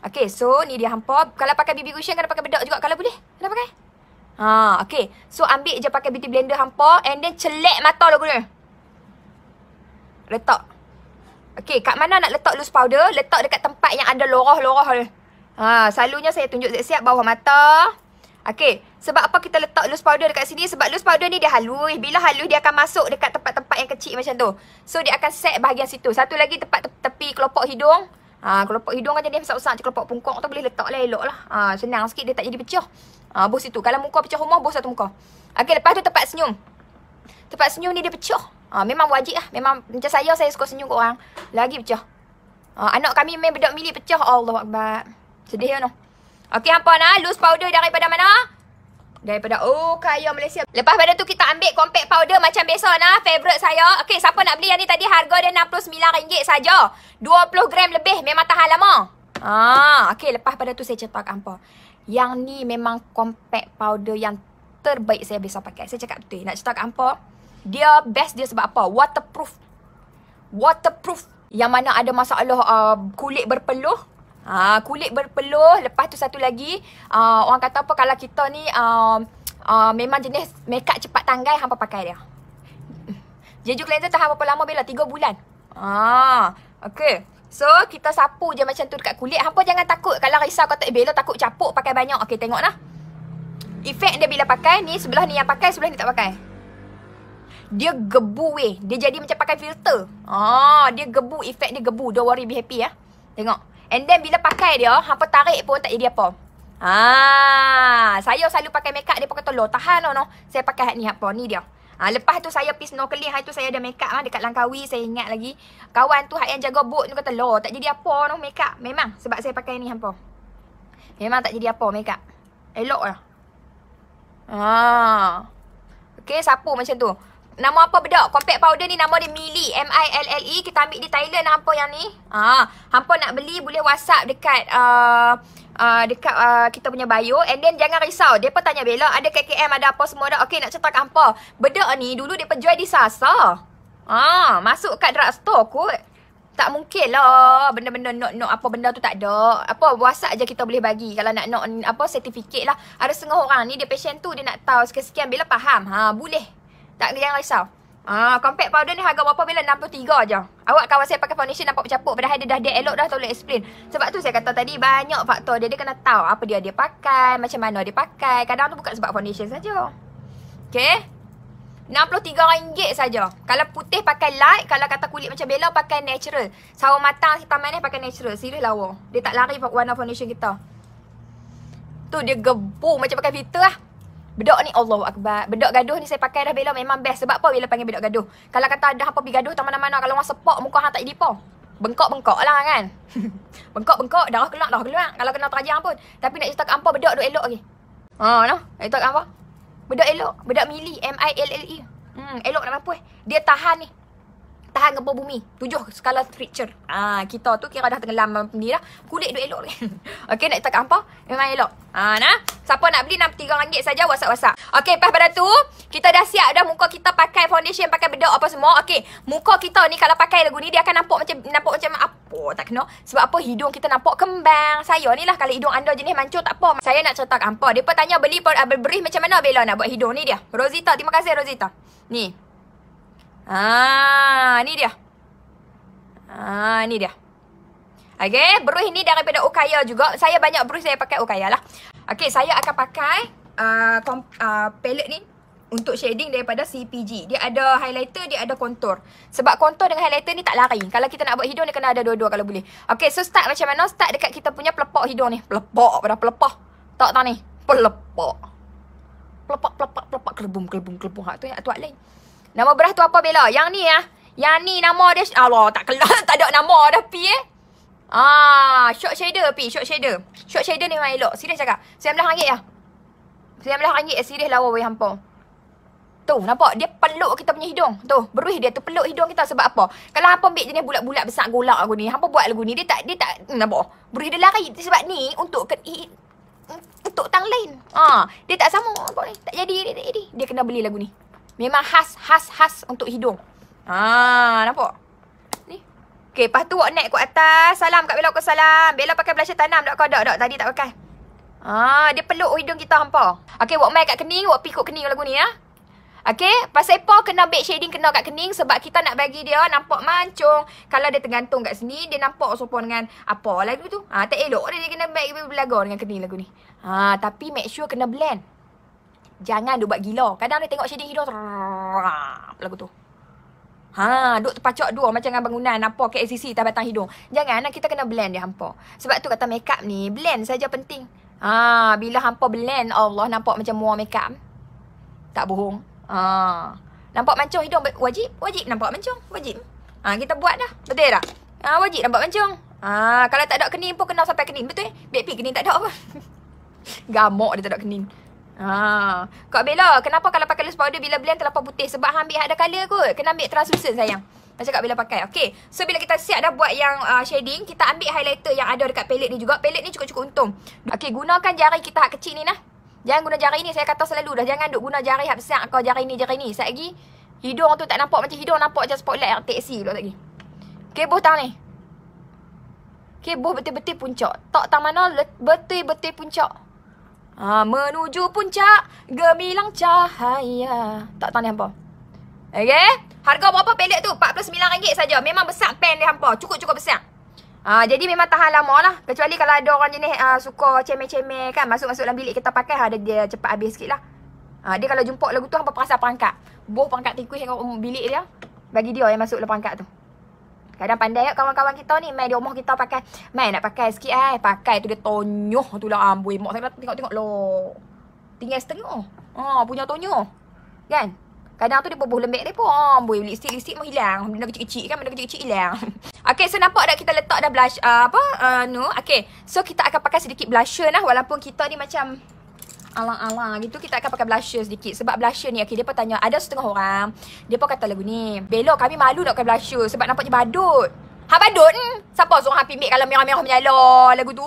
Okay, so ni dia hampa. Kalau pakai BB cushion, kena pakai bedak juga kalau boleh. Kena pakai. Ha, okay. So, ambil je pakai beauty blender hampa. And then, celek mata lah guna. Letak. Okay, kat mana nak letak loose powder? Letak dekat tempat yang ada lorah-lorah ni. Ha, selalunya saya tunjuk siap-siap bawah mata. Okay, sebab apa kita letak loose powder dekat sini? Sebab loose powder ni dia halus. Bila halus dia akan masuk dekat tempat-tempat yang kecil macam tu. So dia akan set bahagian situ. Satu lagi tempat te tepi kelopak hidung. Ha, kelopak hidung kan jadi besar-besar. Kelopak pungkuk tu boleh letak lah elok lah. Ha, senang sikit dia tak jadi pecah. Ha, bos situ. Kalau muka pecah rumah, bos satu muka. Okay, lepas tu tempat senyum. Tempat senyum ni dia pecah. Ha, memang wajib lah. Memang macam saya, saya suka senyum ke orang. Lagi pecah. Ha, anak kami main bedok milik pecah. Allah Akbar. Sedih ya lah, no? Okey, hampa nak loose powder daripada mana? Daripada Oh, Kaya Malaysia. Lepas pada tu kita ambil compact powder macam biasa nak. Favorite saya. Okey, siapa nak beli yang ni tadi? Harga dia RM69 saja. 20 gram lebih. Memang tahan lama. Ah, Okey, lepas pada tu saya cetak hampa. Yang ni memang compact powder yang terbaik saya biasa pakai. Saya cakap betul. Nak cetak hampa. Dia best dia sebab apa? Waterproof. Waterproof. Yang mana ada masalah uh, kulit berpeluh. Ha, kulit berpeluh. Lepas tu satu lagi. Uh, orang kata apa kalau kita ni uh, uh, memang jenis makeup cepat tanggai. Hampa pakai dia. Jeju cleanser tahan berapa lama Bella? 3 bulan. Ha, okay. So kita sapu je macam tu dekat kulit. Hampa jangan takut kalau risau kata eh, takut capuk pakai banyak. Okay tengok lah. Efek dia bila pakai ni sebelah ni yang pakai sebelah ni tak pakai. Dia gebu weh. Dia jadi macam pakai filter. Ah, dia gebu. Efek dia gebu. Don't worry be happy ya. Tengok. And then bila pakai dia, hampa tarik pun tak jadi apa. Ha, ah, saya selalu pakai makeup dia pakai lo Tahan no, lah, no. Saya pakai hat ni apa ni dia. Ah, lepas tu saya pergi snorkeling. Hari tu saya ada makeup lah dekat Langkawi. Saya ingat lagi. Kawan tu hat yang jaga boat tu kata, lo tak jadi apa no makeup. Memang sebab saya pakai ni hampa. Memang tak jadi apa makeup. Elok lah. Ah. Okay, sapu macam tu. Nama apa bedok? Compact powder ni nama dia Mili. M-I-L-L-E. Kita ambil di Thailand lah hampa yang ni. Ha. Hampa nak beli boleh WhatsApp dekat... Uh, Uh, dekat uh, kita punya bio And then jangan risau Dia pun tanya Bella Ada KKM ada apa semua dah Okay nak cetak apa Bedok ni dulu dia jual di Sasa ah, Masuk kat drugstore kot Tak mungkin lah oh, Benda-benda not not apa benda tu tak ada Apa whatsapp aja kita boleh bagi Kalau nak not apa sertifikat lah Ada setengah orang ni dia patient tu Dia nak tahu sekian-sekian Bella faham ha, Boleh tak ada yang risau. Ah, compact powder ni harga berapa bila? 63 je. Awak kawan saya pakai foundation nampak bercapuk. Padahal dia dah dia elok dah. Tak boleh explain. Sebab tu saya kata tadi banyak faktor dia. Dia kena tahu apa dia dia pakai. Macam mana dia pakai. Kadang tu bukan sebab foundation saja. Okay. RM63 saja. Kalau putih pakai light. Kalau kata kulit macam bela pakai natural. Sawa matang hitam manis pakai natural. Serius lawa. Lah, dia tak lari warna foundation kita. Tu dia gebu macam pakai filter lah. Bedok ni Allah Akbar. Bedok gaduh ni saya pakai dah bela memang best. Sebab apa bila panggil bedok gaduh? Kalau kata ada apa pergi gaduh tak mana Kalau orang sepak muka hang tak jadi apa. Bengkok-bengkok lah kan. Bengkok-bengkok darah keluar darah keluar. Kalau kena terajang pun. Tapi nak cerita ke apa bedok duk elok lagi. Haa oh, no. Nak cerita apa? Bedok elok. Bedok mili. M-I-L-L-E. Hmm, elok nak apa? eh. Dia tahan ni tahan gempa bumi. Tujuh skala Richter. Ah ha, kita tu kira dah tenggelam malam ni dah. Kulit duk elok. Okay nak tak apa? Memang elok. Ah ha, nah. Siapa nak beli 63 ringgit saja WhatsApp-WhatsApp. Okay lepas pada tu kita dah siap dah muka kita pakai foundation, pakai bedak apa semua. Okay muka kita ni kalau pakai lagu ni dia akan nampak macam nampak macam apa tak kena. Sebab apa hidung kita nampak kembang. Saya ni lah kalau hidung anda jenis mancur tak apa. Saya nak cerita apa. Depa tanya beli uh, berberih macam mana Bella nak buat hidung ni dia. Rosita, terima kasih Rosita. Ni, Ah, ni dia. Ah, ni dia. Okay, brush ni daripada Ukaya juga. Saya banyak brush saya pakai Ukaya lah. Okay, saya akan pakai uh, uh, palette ni untuk shading daripada CPG. Dia ada highlighter, dia ada contour. Sebab contour dengan highlighter ni tak lari. Kalau kita nak buat hidung ni kena ada dua-dua kalau boleh. Okay, so start macam mana? Start dekat kita punya pelepok hidung ni. Pelepok, dah pelepah. Tak tak ni? Pelepok. Pelepok, pelepok, pelepok. Kelebum, kelebum, kelebum. Ha, tu yang tuat lain. Nama beras tu apa Bella? Yang ni ah. Yang ni nama dia Allah tak kelas tak ada nama dah P eh. Ah, short shader pi short shader. Short shader ni memang elok. Serius cakap. RM19 ah. eh, lah. RM19 eh serius lawa weh hampa. Tu, nampak? Dia peluk kita punya hidung. Tu, beruih dia tu peluk hidung kita sebab apa? Kalau hampa ambil jenis bulat-bulat besar golak aku ni, hampa buat lagu ni, dia tak, dia tak, hmm, nampak? Beruih dia lari sebab ni untuk ke, untuk tang lain. Ah, dia tak sama, nampak ni? Tak jadi, dia, dia, dia, dia kena beli lagu ni. Memang khas khas khas untuk hidung. Ha, nampak? Ni. Okay, lepas tu awak naik kat atas. Salam kat Bella kau salam. Bella pakai blusher tanam dak kau dak dak tadi tak pakai. Ha, dia peluk hidung kita hampa. Okay, awak mai kat kening, awak pikuk kening lagu ni ya. Okay, pasal apa kena back shading kena kat kening sebab kita nak bagi dia nampak mancung. Kalau dia tergantung kat sini, dia nampak serupa dengan apa lagu tu. Ha, tak elok dia kena back belagu dengan kening lagu ni. Ha, tapi make sure kena blend. Jangan duk buat gila. Kadang dia tengok shading hidung. Lagu tu. Ha, duk terpacak dua macam dengan bangunan apa ke SCC tak batang hidung. Jangan, kita kena blend dia hampa. Sebab tu kata makeup ni, blend saja penting. Ha, bila hampa blend, Allah nampak macam muar makeup. Tak bohong. Ha. Nampak mancung hidung wajib, wajib nampak mancung, wajib. Ha, kita buat dah. Betul tak? Ha, wajib nampak mancung. Ha, kalau tak ada kening pun kena sampai kening, betul Baby kening tak ada apa. Gamak tak ada kening. Ah, Kak Bella, kenapa kalau pakai loose powder bila blend terlalu putih? Sebab hang ambil ada color kot. Kena ambil translucent sayang. Macam Kak Bella pakai. Okay. So, bila kita siap dah buat yang uh, shading, kita ambil highlighter yang ada dekat palette ni juga. Palette ni cukup-cukup untung. Okay, gunakan jari kita hak kecil ni lah. Jangan guna jari ni. Saya kata selalu dah. Jangan duk guna jari hak besar kau jari ni, jari ni. Sekejap lagi, hidung tu tak nampak macam hidung nampak macam spotlight RTC pula lagi. Okay, buh tangan ni. Okay, buh betul-betul puncak. Tak tangan mana, betul-betul puncak. Ha, menuju puncak gemilang cahaya. Tak tanya hampa. okay Harga berapa pelik tu? RM49 saja. Memang besar pen dia hampa. Cukup-cukup besar. Ha, jadi memang tahan lama lah. Kecuali kalau ada orang jenis uh, suka cemek-cemek kan. Masuk-masuk dalam bilik kita pakai. Ha, dia, cepat habis sikit lah. Ha, dia kalau jumpa lagu tu hampa perasa perangkat. Boh perangkat yang dengan hmm, bilik dia. Bagi dia yang masuk dalam perangkat tu. Kadang pandai kat kawan-kawan kita ni Main di rumah kita pakai Main nak pakai sikit eh Pakai tu dia tonyoh tu lah Amboi ah, mak saya tengok-tengok lo, Tinggal setengah Haa oh, punya tonyoh Kan Kadang tu dia bubuh lembek dia pun Amboi ah, oh, listrik-listrik pun hilang Benda kecil-kecil kan Benda kecil-kecil hilang Okay so nampak dah kita letak dah blush uh, Apa uh, No Okay So kita akan pakai sedikit blusher lah Walaupun kita ni macam alang-alang gitu kita akan pakai blusher sedikit sebab blusher ni okey dia pun tanya ada setengah orang dia pun kata lagu ni belok kami malu nak pakai blusher sebab nampaknya badut ha badut hmm, siapa suruh hang pimik kalau merah-merah menyala lagu tu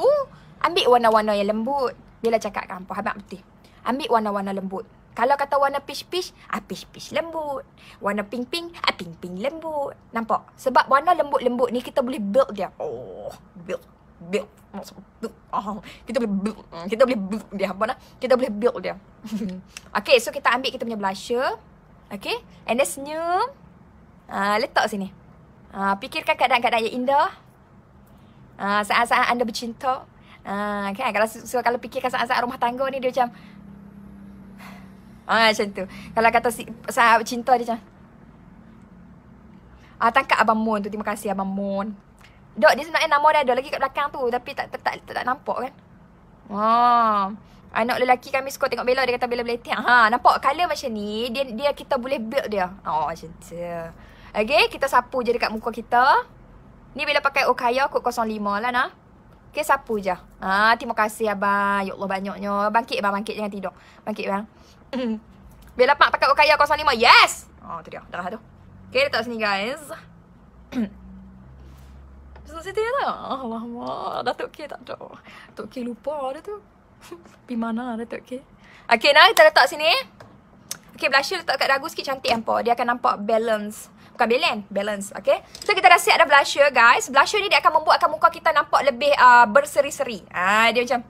ambil warna-warna yang lembut dia lah cakap kan habaq betul ambil warna-warna lembut kalau kata warna peach-peach, ah peach-peach lembut. Warna pink-pink, ah pink-pink lembut. Nampak? Sebab warna lembut-lembut ni kita boleh build dia. Oh, build. Oh, build kita boleh kita boleh dia apa nak kita boleh build dia okay so kita ambil kita punya blusher okay and then senyum uh, letak sini uh, fikirkan keadaan-keadaan yang indah uh, saat-saat anda bercinta uh, kan kalau so, kalau fikirkan saat-saat rumah tangga ni dia macam ah uh, macam tu kalau kata si, saat cinta dia macam uh, tangkap abang Moon tu terima kasih abang Moon Dok dia sebenarnya nama dia ada lagi kat belakang tu tapi tak tak tak, tak, tak nampak kan. Ha. Oh. Anak lelaki kami suka tengok Bella dia kata Bella boleh tiang. Ha nampak color macam ni dia dia kita boleh build dia. Ha, oh macam tu. Okey, kita sapu je dekat muka kita. Ni bila pakai Okaya kod 05 lah nah. Okey, sapu je. Ha, terima kasih abang. Ya Allah banyaknya. Bangkit abang, bangkit jangan tidur. Bangkit bang. bila pak pakai Okaya 05. Yes. Oh, tu dia. Dah lah tu. Okey, letak sini guys. Terus Siti kata, alamak, Datuk K tak ada. Datuk K lupa dia tu. Pergi mana Datuk K? Okay, nak kita letak sini. Okay, blusher letak kat dagu sikit cantik kan, Dia akan nampak balance. Bukan balance, balance. Okay. So, kita dah siap dah blusher, guys. Blusher ni dia akan membuatkan muka kita nampak lebih uh, berseri-seri. Ah, dia macam...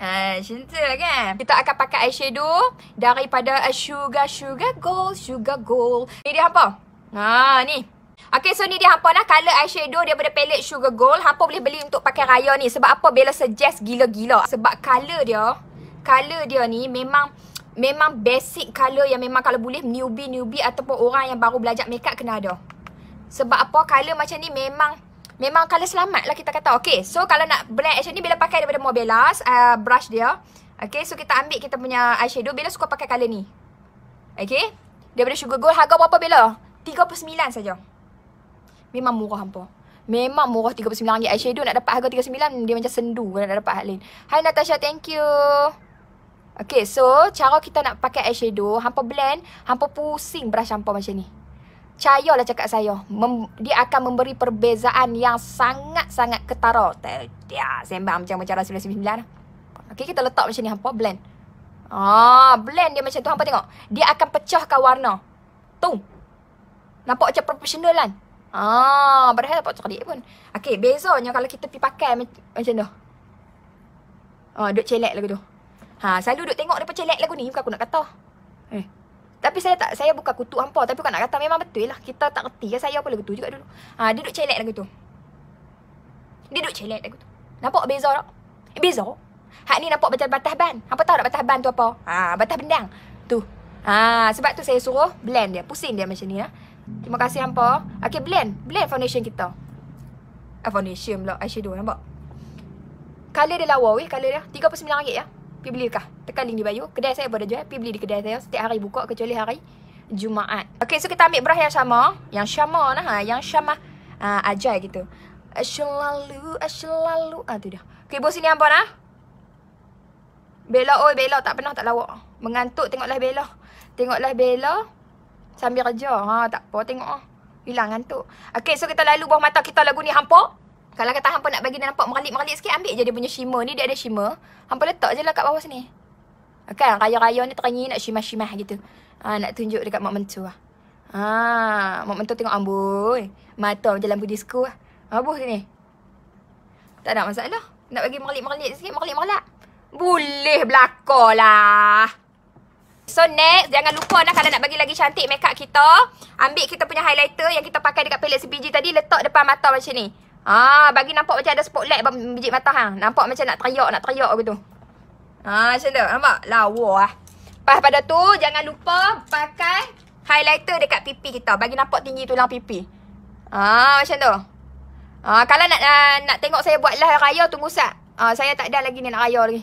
Ah, cantik lah kan? Kita akan pakai eyeshadow daripada eh, Sugar Sugar Gold, Sugar Gold. Ini dia apa? Ha, ah, ni. Okay, so ni dia hampa lah Color eyeshadow daripada palette Sugar Gold Hampa boleh beli untuk pakai raya ni Sebab apa Bella suggest gila-gila Sebab color dia Color dia ni memang Memang basic color yang memang kalau boleh Newbie-newbie ataupun orang yang baru belajar makeup kena ada Sebab apa color macam ni memang Memang color selamat lah kita kata Okay, so kalau nak blend eyeshadow ni Bella pakai daripada Mobelas uh, Brush dia Okay, so kita ambil kita punya eyeshadow Bella suka pakai color ni Okay Daripada Sugar Gold harga berapa Bella? RM39 sahaja Memang murah hampa. Memang murah RM39. Eyeshadow nak dapat harga RM39. Dia macam sendu kalau nak dapat hal lain. Hai Natasha. Thank you. Okay. So, cara kita nak pakai eyeshadow. Hampa blend. Hampa pusing brush hampa macam ni. Caya, Cayalah cakap saya. Mem dia akan memberi perbezaan yang sangat-sangat ketara. Tidak. Sembang macam cara RM99. Okay. Kita letak macam ni hampa. Blend. Ah, blend dia macam tu. Hampa tengok. Dia akan pecahkan warna. Tung. Nampak macam professional kan? Lah. Ah, padahal dapat cerdik pun. Okay, bezanya kalau kita pergi pakai macam tu. Ah, duk celek lagu tu. Ha, selalu duk tengok depa celek lagu ni, bukan aku nak kata. Eh. Tapi saya tak saya buka kutuk hampa, tapi kau nak kata memang betul lah. Kita tak reti ke saya apa lagu tu juga dulu. Ha, dia duk celek lagu tu. Dia duk celek lagu tu. Nampak beza tak? Eh, beza. Hak ni nampak macam batas ban. Apa tahu nak batas ban tu apa? Ha, batas bendang. Tu. Ha, sebab tu saya suruh blend dia, pusing dia macam ni lah. Ya. Terima kasih hampa. Okay, blend. Blend foundation kita. Eh, foundation pula. Eyeshadow, nampak? Color dia lawa, weh. Color dia. RM39 ya. Pergi beli kah? Tekan link di bio. Kedai saya pun jual. Pergi beli di kedai saya. Setiap hari buka kecuali hari Jumaat. Okay, so kita ambil brush yang sama. Yang sama lah. Ha. Yang sama. Uh, ajar gitu. Eh, selalu, eh, selalu. Ah, tu dia. Okay, bos ni hampa lah. Belok, oi, belok. Tak pernah tak lawa. Mengantuk, tengoklah belok. Tengoklah belok. Sambil kerja. Ha, tak apa. Tengok lah. Hilang ngantuk. Okay, so kita lalu bawah mata kita lagu ni hampa. Kalau kata hampa nak bagi dia nampak meralik-meralik sikit, ambil je dia punya shimmer ni. Dia ada shimmer. Hampa letak je lah kat bawah sini. Okay, raya-raya ni terangi nak shimah-shimah gitu. Ha, nak tunjuk dekat mak mentu lah. Ha, mak mentu tengok amboi. Mata macam lampu disco lah. Habuh sini. Tak ada masalah. Nak bagi meralik-meralik sikit, meralik-meralik. Boleh belakang lah. So next, jangan lupa nak lah kalau nak bagi lagi cantik makeup kita. Ambil kita punya highlighter yang kita pakai dekat palette sebiji tadi. Letak depan mata macam ni. Haa, ah, bagi nampak macam ada spotlight biji mata hang Nampak macam nak teriak, nak teriak gitu. Haa, ah, macam tu. Nampak? Lawa lah. Lepas pada tu, jangan lupa pakai highlighter dekat pipi kita. Bagi nampak tinggi tulang pipi. Haa, ah, macam tu. Haa, ah, kalau nak uh, nak tengok saya buat live raya, tunggu sat. Haa, ah, saya tak ada lagi ni nak raya lagi.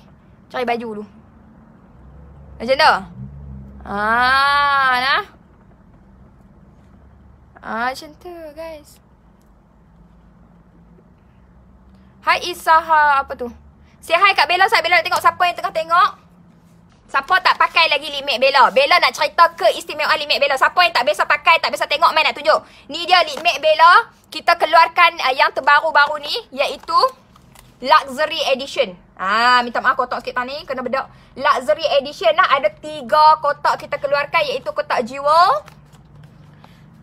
Cari baju dulu. Macam tu. Ah, nah. Ah, macam tu, guys. Hai Isaha, ha, apa tu? Say hi kat Bella, saya Bella nak tengok siapa yang tengah tengok. Siapa tak pakai lagi limit Bella? Bella nak cerita ke istimewa limit Bella. Siapa yang tak biasa pakai, tak biasa tengok main nak tunjuk. Ni dia limit Bella. Kita keluarkan uh, yang terbaru-baru ni. Iaitu Luxury Edition. Ah, minta maaf kotak sikit tani kena bedak. Luxury Edition lah ada tiga kotak kita keluarkan iaitu kotak jewel,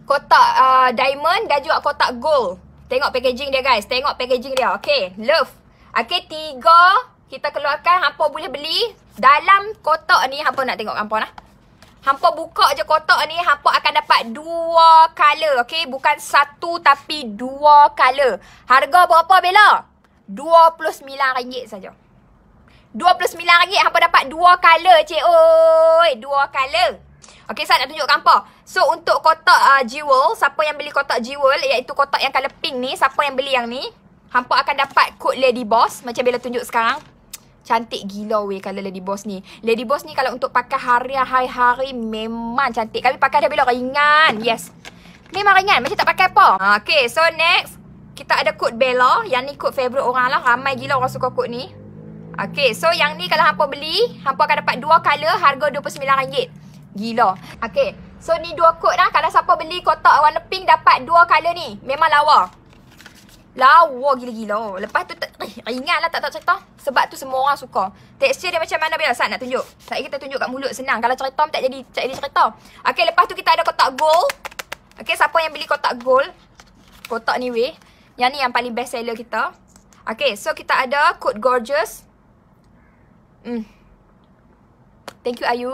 kotak uh, diamond dan juga kotak gold. Tengok packaging dia guys, tengok packaging dia. Okay, love. Okay tiga kita keluarkan hampa boleh beli dalam kotak ni hampa nak tengok hampa lah. Hampa buka je kotak ni, hampa akan dapat dua color. Okay, bukan satu tapi dua color. Harga berapa Bella? RM29 saja. RM29 hampa dapat dua color cik oi, dua color. Okey, saya nak tunjukkan apa. So untuk kotak uh, jewel, siapa yang beli kotak jewel iaitu kotak yang color pink ni, siapa yang beli yang ni, hampa akan dapat kod Lady Boss macam bila tunjuk sekarang. Cantik gila weh kalau Lady Boss ni. Lady Boss ni kalau untuk pakai hari-hari memang cantik. Kami pakai dah bila ringan. Yes. Memang ringan. Macam tak pakai apa. Okay. So next kita ada kod Bella. Yang ni kod favorite orang lah. Ramai gila orang suka kod ni. Okay, so yang ni kalau hampa beli, hampa akan dapat dua color harga RM29. Gila. Okay, so ni dua kod lah. Kalau siapa beli kotak warna pink dapat dua color ni. Memang lawa. Lawa gila-gila. Lepas tu, eh, ingat lah tak tak cerita. Sebab tu semua orang suka. Texture dia macam mana Bella? Saat nak tunjuk. Saat kita tunjuk kat mulut senang. Kalau cerita tak jadi, tak jadi cerita. Okay, lepas tu kita ada kotak gold. Okay, siapa yang beli kotak gold? Kotak ni weh. Yang ni yang paling best seller kita. Okay, so kita ada Code Gorgeous. Hmm. Thank you Ayu.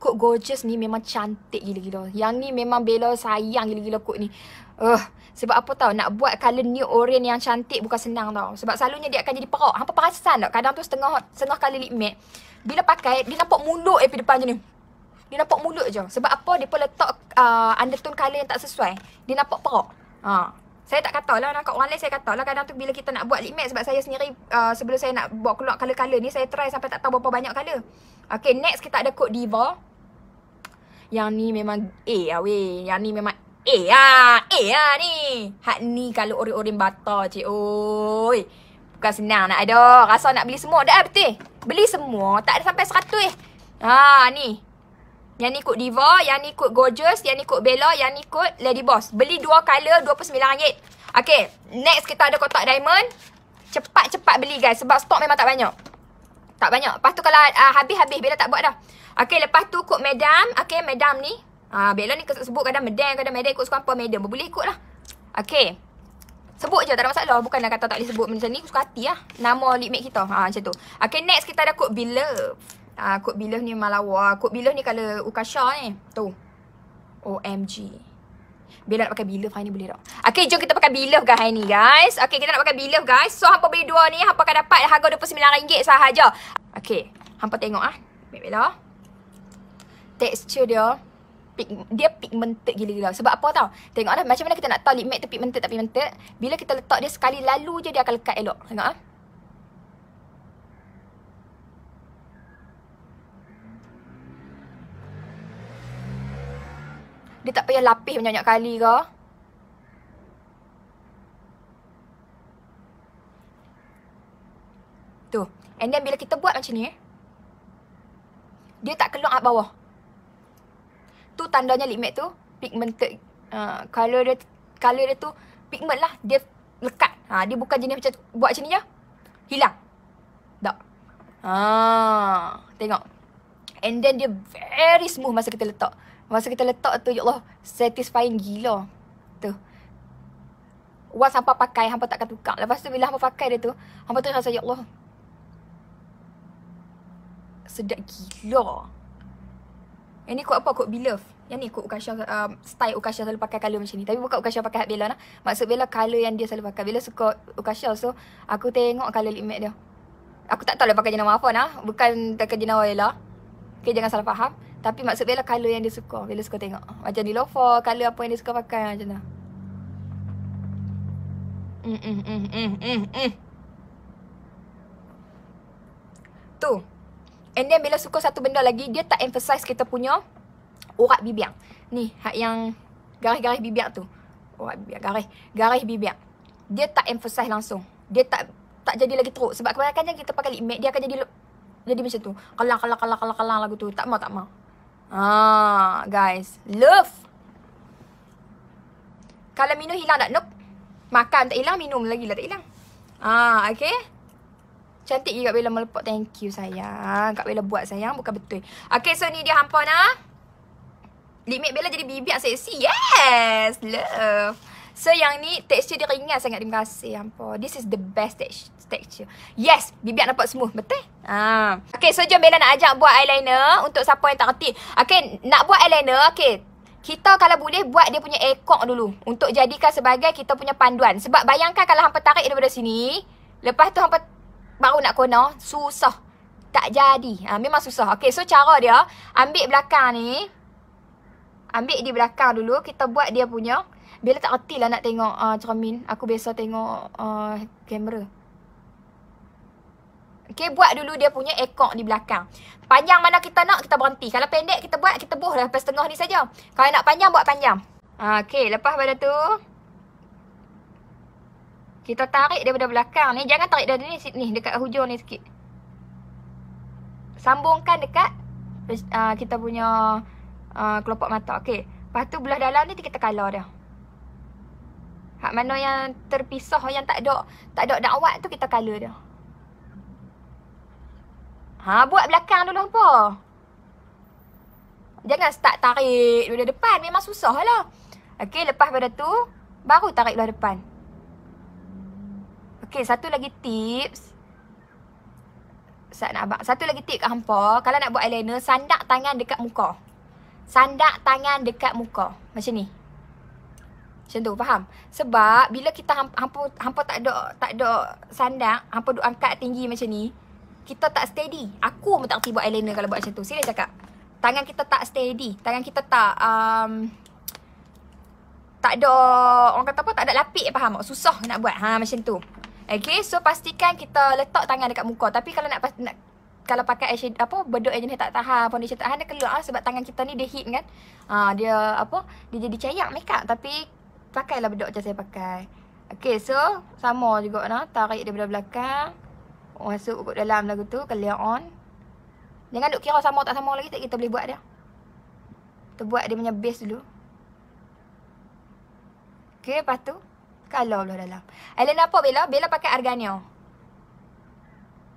Code Gorgeous ni memang cantik gila-gila. Yang ni memang bela sayang gila-gila code ni. Uh, sebab apa tau, nak buat colour new orange yang cantik bukan senang tau. Sebab selalunya dia akan jadi perak. Hampa perasan tak? Kadang tu setengah setengah colour lip matte. Bila pakai, dia nampak mulut eh, depan je ni. Dia nampak mulut je Sebab apa Dia pun letak uh, Undertone colour yang tak sesuai Dia nampak perak ha. Saya tak kata lah Nampak orang lain saya kata lah Kadang tu bila kita nak buat lip match Sebab saya sendiri uh, Sebelum saya nak buat keluar colour-colour ni Saya try sampai tak tahu berapa banyak colour Okay next kita ada Code Diva Yang ni memang A lah weh Yang ni memang A lah A lah ni Hak ni kalau orang-orang bata cik Oi Bukan senang nak ada Rasa nak beli semua Dah betul Beli semua Tak ada sampai 100 eh Ha ni yang ni ikut Diva, yang ni ikut Gorgeous, yang ni ikut Bella, yang ni ikut Lady Boss. Beli dua colour RM29. Okay, next kita ada kotak diamond. Cepat-cepat beli guys sebab stok memang tak banyak. Tak banyak. Lepas tu kalau ah, habis-habis uh, Bella tak buat dah. Okay, lepas tu ikut Madam. Okay, Madam ni. Ah uh, Bella ni sebut kadang Madam, kadang Madam ikut suka apa Madam. Boleh ikut lah. Okay. Sebut je, tak ada masalah. Bukan nak kata tak boleh sebut macam ni. Aku suka hati lah. Nama lipmate kita. Ha, macam tu. Okay, next kita ada kod Beloved. Ah, Kod Bilah ni memang lawa. Kod Bilah ni kalau Ukasha ni. Tu. OMG. Bila nak pakai bilah hari ni boleh tak? Okay, jom kita pakai bilah kan hari ni guys. Okay, kita nak pakai bilah guys. So, hampa beli dua ni. Hampa akan dapat harga RM29 sahaja. Okay. Hampa tengok ah. Baik bila. Texture dia. Pig, dia pigmented gila-gila. Sebab apa tau? Tengoklah macam mana kita nak tahu lip matte tu pigmented tak pigmented. Bila kita letak dia sekali lalu je dia akan lekat elok. Tengok ah. Dia tak payah lapis banyak-banyak kali ke. Tu. And then bila kita buat macam ni. Dia tak keluar kat bawah. Tu tandanya lip matte tu. Pigmented. Uh, color dia color dia tu. Pigment lah. Dia lekat. Ha, dia bukan jenis macam buat macam ni je. Hilang. Tak. Ha, tengok. And then dia very smooth masa kita letak. Masa kita letak tu, ya Allah, satisfying gila. Tu. Wah, hampa pakai, hampa takkan tukar. Lepas tu, bila hampa pakai dia tu, hampa tu rasa, ya Allah. Sedap gila. Yang kot apa? Kot Beloved. Yang ni kot Ukasha, um, style Ukasha selalu pakai colour macam ni. Tapi bukan Ukasha pakai hat Bella lah. Maksud Bella colour yang dia selalu pakai. Bella suka Ukasha. So, aku tengok colour lip matte dia. Aku tak tahu lah pakai jenama apa lah. Bukan pakai jenama Bella. Okay, jangan salah faham. Tapi maksud Bella Color yang dia suka Bella suka tengok Macam ni lofor Color apa yang dia suka pakai Macam tu mm, mm, mm, Tu And then Bella suka satu benda lagi Dia tak emphasize kita punya Urat bibiak Ni hak yang Garis-garis bibiak tu Urat bibiak Garis Garis bibiak Dia tak emphasize langsung Dia tak Tak jadi lagi teruk Sebab kebanyakan kita pakai lip Dia akan jadi Jadi macam tu Kelang-kelang-kelang-kelang lagu tu Tak mau tak mau Ah, guys. Love. Kalau minum hilang tak? Nope. Makan tak hilang, minum lagi lah tak hilang. Ah, okay. Cantik je Kak Bella melepok. Thank you, sayang. Kak Bella buat, sayang. Bukan betul. Okay, so ni dia hampa ah. nak. Limit Bella jadi bibi seksi. Yes! Love. So yang ni texture dia ringan sangat terima kasih hampa. Ya This is the best texture. Yes, bibir nampak smooth betul? Ha. Ah. Okay, so jom Bella nak ajak buat eyeliner untuk siapa yang tak reti. Okay, nak buat eyeliner, okay. Kita kalau boleh buat dia punya ekor dulu untuk jadikan sebagai kita punya panduan. Sebab bayangkan kalau hampa tarik daripada sini, lepas tu hampa baru nak corner, susah. Tak jadi. Ha, memang susah. Okay, so cara dia, ambil belakang ni. Ambil di belakang dulu, kita buat dia punya bila tak reti lah nak tengok uh, ah, cermin Aku biasa tengok uh, kamera Okay, buat dulu dia punya ekor di belakang Panjang mana kita nak, kita berhenti Kalau pendek, kita buat, kita buh lah Lepas tengah ni saja Kalau nak panjang, buat panjang ah, Okay, lepas pada tu Kita tarik daripada belakang ni Jangan tarik dari ni, ni dekat hujung ni sikit Sambungkan dekat uh, Kita punya uh, Kelopak mata, okay Lepas tu belah dalam ni kita colour dia Hak mana yang terpisah yang tak ada tak ada dakwat tu kita color dia. Ha buat belakang dulu hangpa. Jangan start tarik dulu depan memang susahlah. Okey lepas pada tu baru tarik belah depan. Okey satu lagi tips. Sat nak abang. Satu lagi tip kat hangpa kalau nak buat eyeliner sandak tangan dekat muka. Sandak tangan dekat muka. Macam ni. Macam tu faham? Sebab bila kita hampa hampa tak ada tak ada sandang, hampa duk angkat tinggi macam ni, kita tak steady. Aku pun tak reti eyeliner kalau buat macam tu. Serius cakap. Tangan kita tak steady, tangan kita tak um, tak ada orang kata apa tak ada lapik faham tak? Susah nak buat ha macam tu. Okay, so pastikan kita letak tangan dekat muka. Tapi kalau nak, nak kalau pakai eyeshadow apa bedok yang jenis tak tahan foundation tak tahan dia keluar sebab tangan kita ni dia hit kan. Ha, dia apa dia jadi cayak makeup tapi pakai lah bedok macam saya pakai. Okay so sama juga nak tarik daripada belakang masuk ke dalam lagu tu, kalian. on. Jangan duk kira sama tak sama lagi tak kita boleh buat dia. Kita buat dia punya base dulu. Okay lepas tu kalau belah dalam. Elena apa Bella? Bella pakai arganio.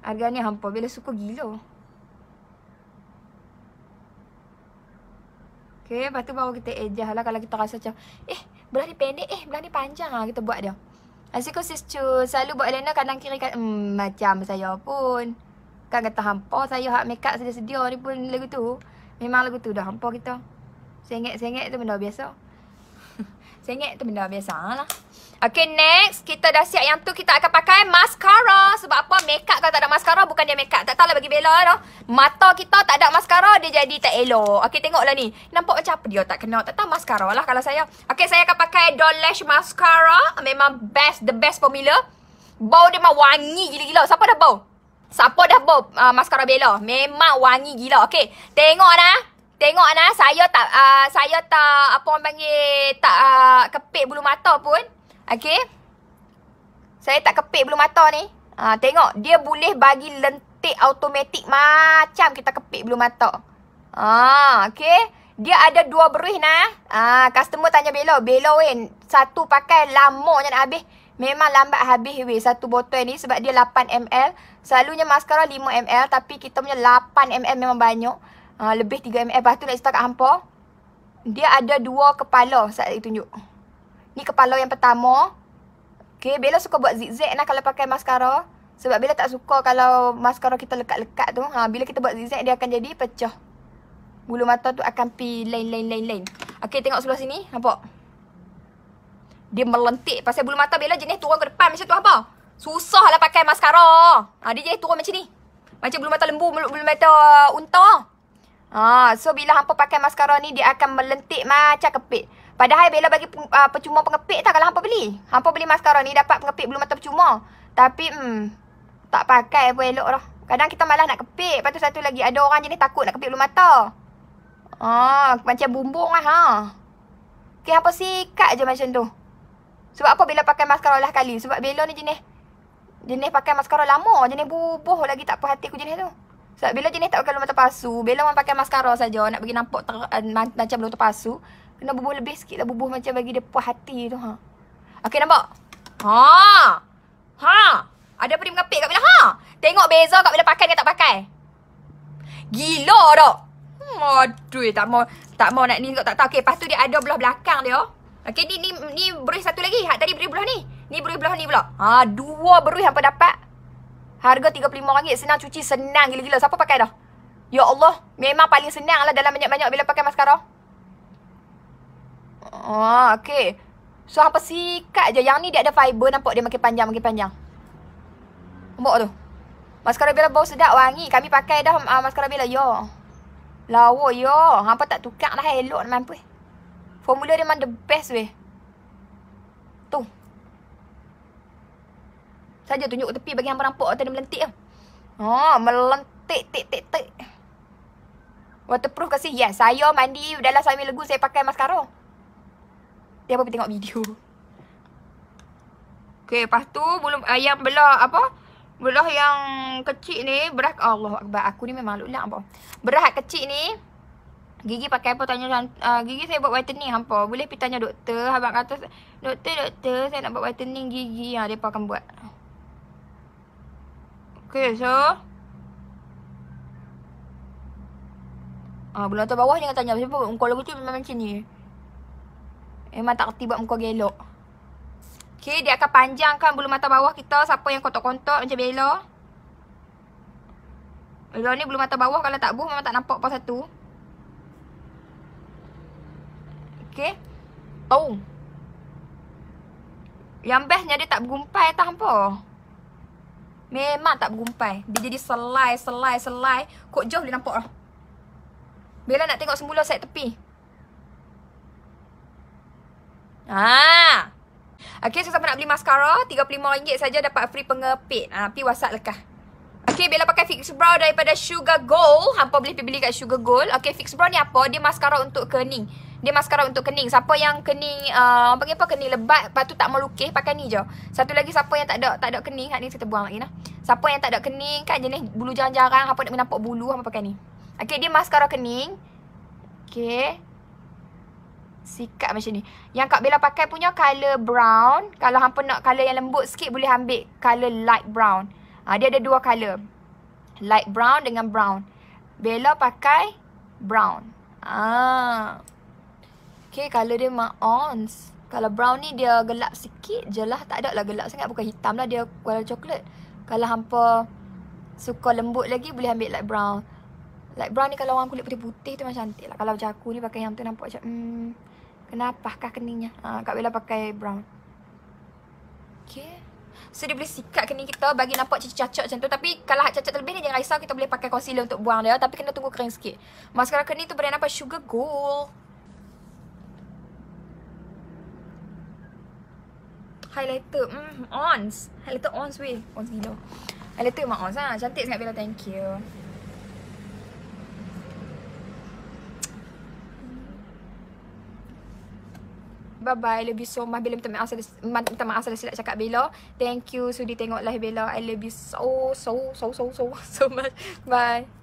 Arganio hampa Bella suka gila. Okay lepas tu baru kita adjust lah kalau kita rasa macam eh Belah ni pendek eh belah ni panjang lah Kita buat dia Asyik kau sis Selalu buat Elena kanan kiri kan hmm, Macam saya pun Kan kata hampa oh, saya Hak make up sedia-sedia ni pun lagu tu Memang lagu tu dah hampa kita Sengit-sengit tu benda biasa Sengit tu benda biasa lah Okay, next. Kita dah siap yang tu. Kita akan pakai mascara. Sebab apa? Makeup kalau tak ada mascara, bukan dia makeup. Tak tahulah bagi Bella tau. Mata kita tak ada mascara, dia jadi tak elok. Okay, tengoklah ni. Nampak macam apa dia tak kena. Tak tahu mascara lah kalau saya. Okay, saya akan pakai Don Lash Mascara. Memang best, the best formula. Bau dia memang wangi gila-gila. Siapa dah bau? Siapa dah bau uh, mascara Bella? Memang wangi gila. Okay, tengok lah. Tengok lah. Saya tak, uh, saya tak, apa orang panggil, tak uh, kepek bulu mata pun. Okay. Saya tak kepik belum mata ni. Ha, tengok. Dia boleh bagi lentik automatik macam kita kepik belum mata. Ha, okay. Dia ada dua beruih na. Ha, customer tanya Belo. Belo kan. Satu pakai lama je nak habis. Memang lambat habis weh satu botol ni sebab dia 8ml. Selalunya maskara 5ml tapi kita punya 8ml memang banyak. Uh, lebih 3ml. Lepas tu nak cerita kat hampa. Dia ada dua kepala saya tunjuk. Ni kepala yang pertama. Okay, Bella suka buat zigzag nak lah kalau pakai maskara. Sebab Bella tak suka kalau maskara kita lekat-lekat tu. Ha, bila kita buat zigzag, dia akan jadi pecah. Bulu mata tu akan pi lain-lain-lain-lain. Okay, tengok sebelah sini. Nampak? Dia melentik. Pasal bulu mata Bella jenis turun ke depan macam tu apa? Susah lah pakai maskara. Ha, dia jenis turun macam ni. Macam bulu mata lembu, bulu mata unta. Ha, so, bila hampa pakai maskara ni, dia akan melentik macam kepit. Padahal Bella bagi uh, percuma pengepit tau kalau hampa beli. Hampa beli mascara ni dapat pengepit belum mata percuma. Tapi hmm, tak pakai pun elok lah. Kadang kita malah nak kepit. Lepas tu satu lagi ada orang jenis takut nak kepit belum mata. Ah, macam bumbung lah. Ha. Okay, hampa sikat je macam tu. Sebab apa Bella pakai mascara lah kali? Sebab Bella ni jenis jenis pakai mascara lama. Jenis bubuh lagi tak puas hati aku jenis tu. Sebab Bella jenis tak pakai belum mata palsu. Bella memang pakai mascara saja nak bagi nampak ter, uh, macam bulu mata palsu. Kena bubuh lebih sikit lah bubuh macam bagi dia puas hati tu ha. Okey nampak? Ha. Ha. Ada apa dia mengapik kat bila? Ha. Tengok beza kat bila pakai dengan tak pakai. Gila dok. Hmm, tak mau tak mau nak ni kau tak tahu. okay? lepas tu dia ada belah belakang dia. Oh. Okay, ni ni ni beruih satu lagi. Hak tadi beruih belah ni. Ni beruih belah ni pula. Ha, dua beruih apa dapat? Harga RM35. Senang cuci, senang gila-gila. Siapa pakai dah? Ya Allah, memang paling senang lah dalam banyak-banyak bila pakai maskara. Oh, okay. So, hampa sikat je. Yang ni dia ada fiber. Nampak dia makin panjang, makin panjang. Nampak tu. maskara Bella bau sedap, wangi. Kami pakai dah uh, mascara Bella. Yo. Lawa, yo. Hampa tak tukar lah. Elok, nampak. Formula dia memang the best, weh. Tu. Saja tunjuk ke tepi bagi hampa nampak. Atau dia melentik lah. Oh, melentik, tik, tik, tik. Waterproof kasi? Yes, saya mandi dalam suami legu saya pakai maskara dia apa tengok video. Okay, lepas tu belum uh, yang belah apa? Belah yang kecil ni berat oh, Allah akbar. Aku ni memang lulang apa. Berat kecil ni gigi pakai apa tanya uh, gigi saya buat whitening hampa. Boleh pergi tanya doktor. habang kata doktor doktor saya nak buat whitening gigi. yang ah, dia akan buat. Okay so Ah, uh, bulan atas bawah jangan tanya. Sebab engkau lagu tu memang macam ni. Memang tak kerti buat muka gelok. Okay, dia akan panjangkan bulu mata bawah kita. Siapa yang kotok-kotok macam Bella. Bella ni bulu mata bawah kalau tak buh memang tak nampak pasal tu. Okay. Tau. Oh. Yang bestnya dia tak bergumpai tak apa. Memang tak bergumpai. Dia jadi selai, selai, selai. Kok jauh dia nampak lah. Bella nak tengok semula set tepi. Ha. Okey, so nak beli mascara RM35 saja dapat free pengepit. Ha, pi WhatsApp lekah. Okay, bila pakai fix brow daripada Sugar Gold, hangpa boleh pergi beli kat Sugar Gold. Okay, fix brow ni apa? Dia mascara untuk kening. Dia mascara untuk kening. Siapa yang kening uh, panggil apa? Kening lebat, lepas tu tak mau lukis, pakai ni je. Satu lagi siapa yang tak ada tak ada kening, hak ni kita buang lagi nah. Siapa yang tak ada kening kan jenis bulu jarang-jarang, hangpa nak menampak bulu, hangpa pakai ni. Okay, dia mascara kening. Okay sikat macam ni. Yang Kak Bella pakai punya colour brown. Kalau hampa nak colour yang lembut sikit boleh ambil colour light brown. Ha, dia ada dua colour. Light brown dengan brown. Bella pakai brown. Ha. Okay, colour dia ons Kalau brown ni dia gelap sikit je lah. Tak ada lah gelap sangat. Bukan hitam lah dia warna coklat. Kalau hampa suka lembut lagi boleh ambil light brown. Light brown ni kalau orang kulit putih-putih tu macam cantik lah. Kalau macam aku ni pakai yang tu nampak macam... Hmm, Kenapa kah keningnya? Ha, Kak Bella pakai brown. Okay. So dia boleh sikat kening kita bagi nampak cacat-cacat macam tu. Tapi kalau cacat terlebih ni jangan risau kita boleh pakai concealer untuk buang dia. Tapi kena tunggu kering sikit. Maskara kening tu beri nampak sugar gold. Highlighter. Mm, ons. Highlighter ons weh. Ons gila. Highlighter memang ons lah. Cantik sangat Bella. Thank you. Bye bye. Love you so much. Bella minta maaf salah minta maaf salah silap cakap Bella. Thank you sudi tengok live Bella. I love you so so so so so so much. Bye.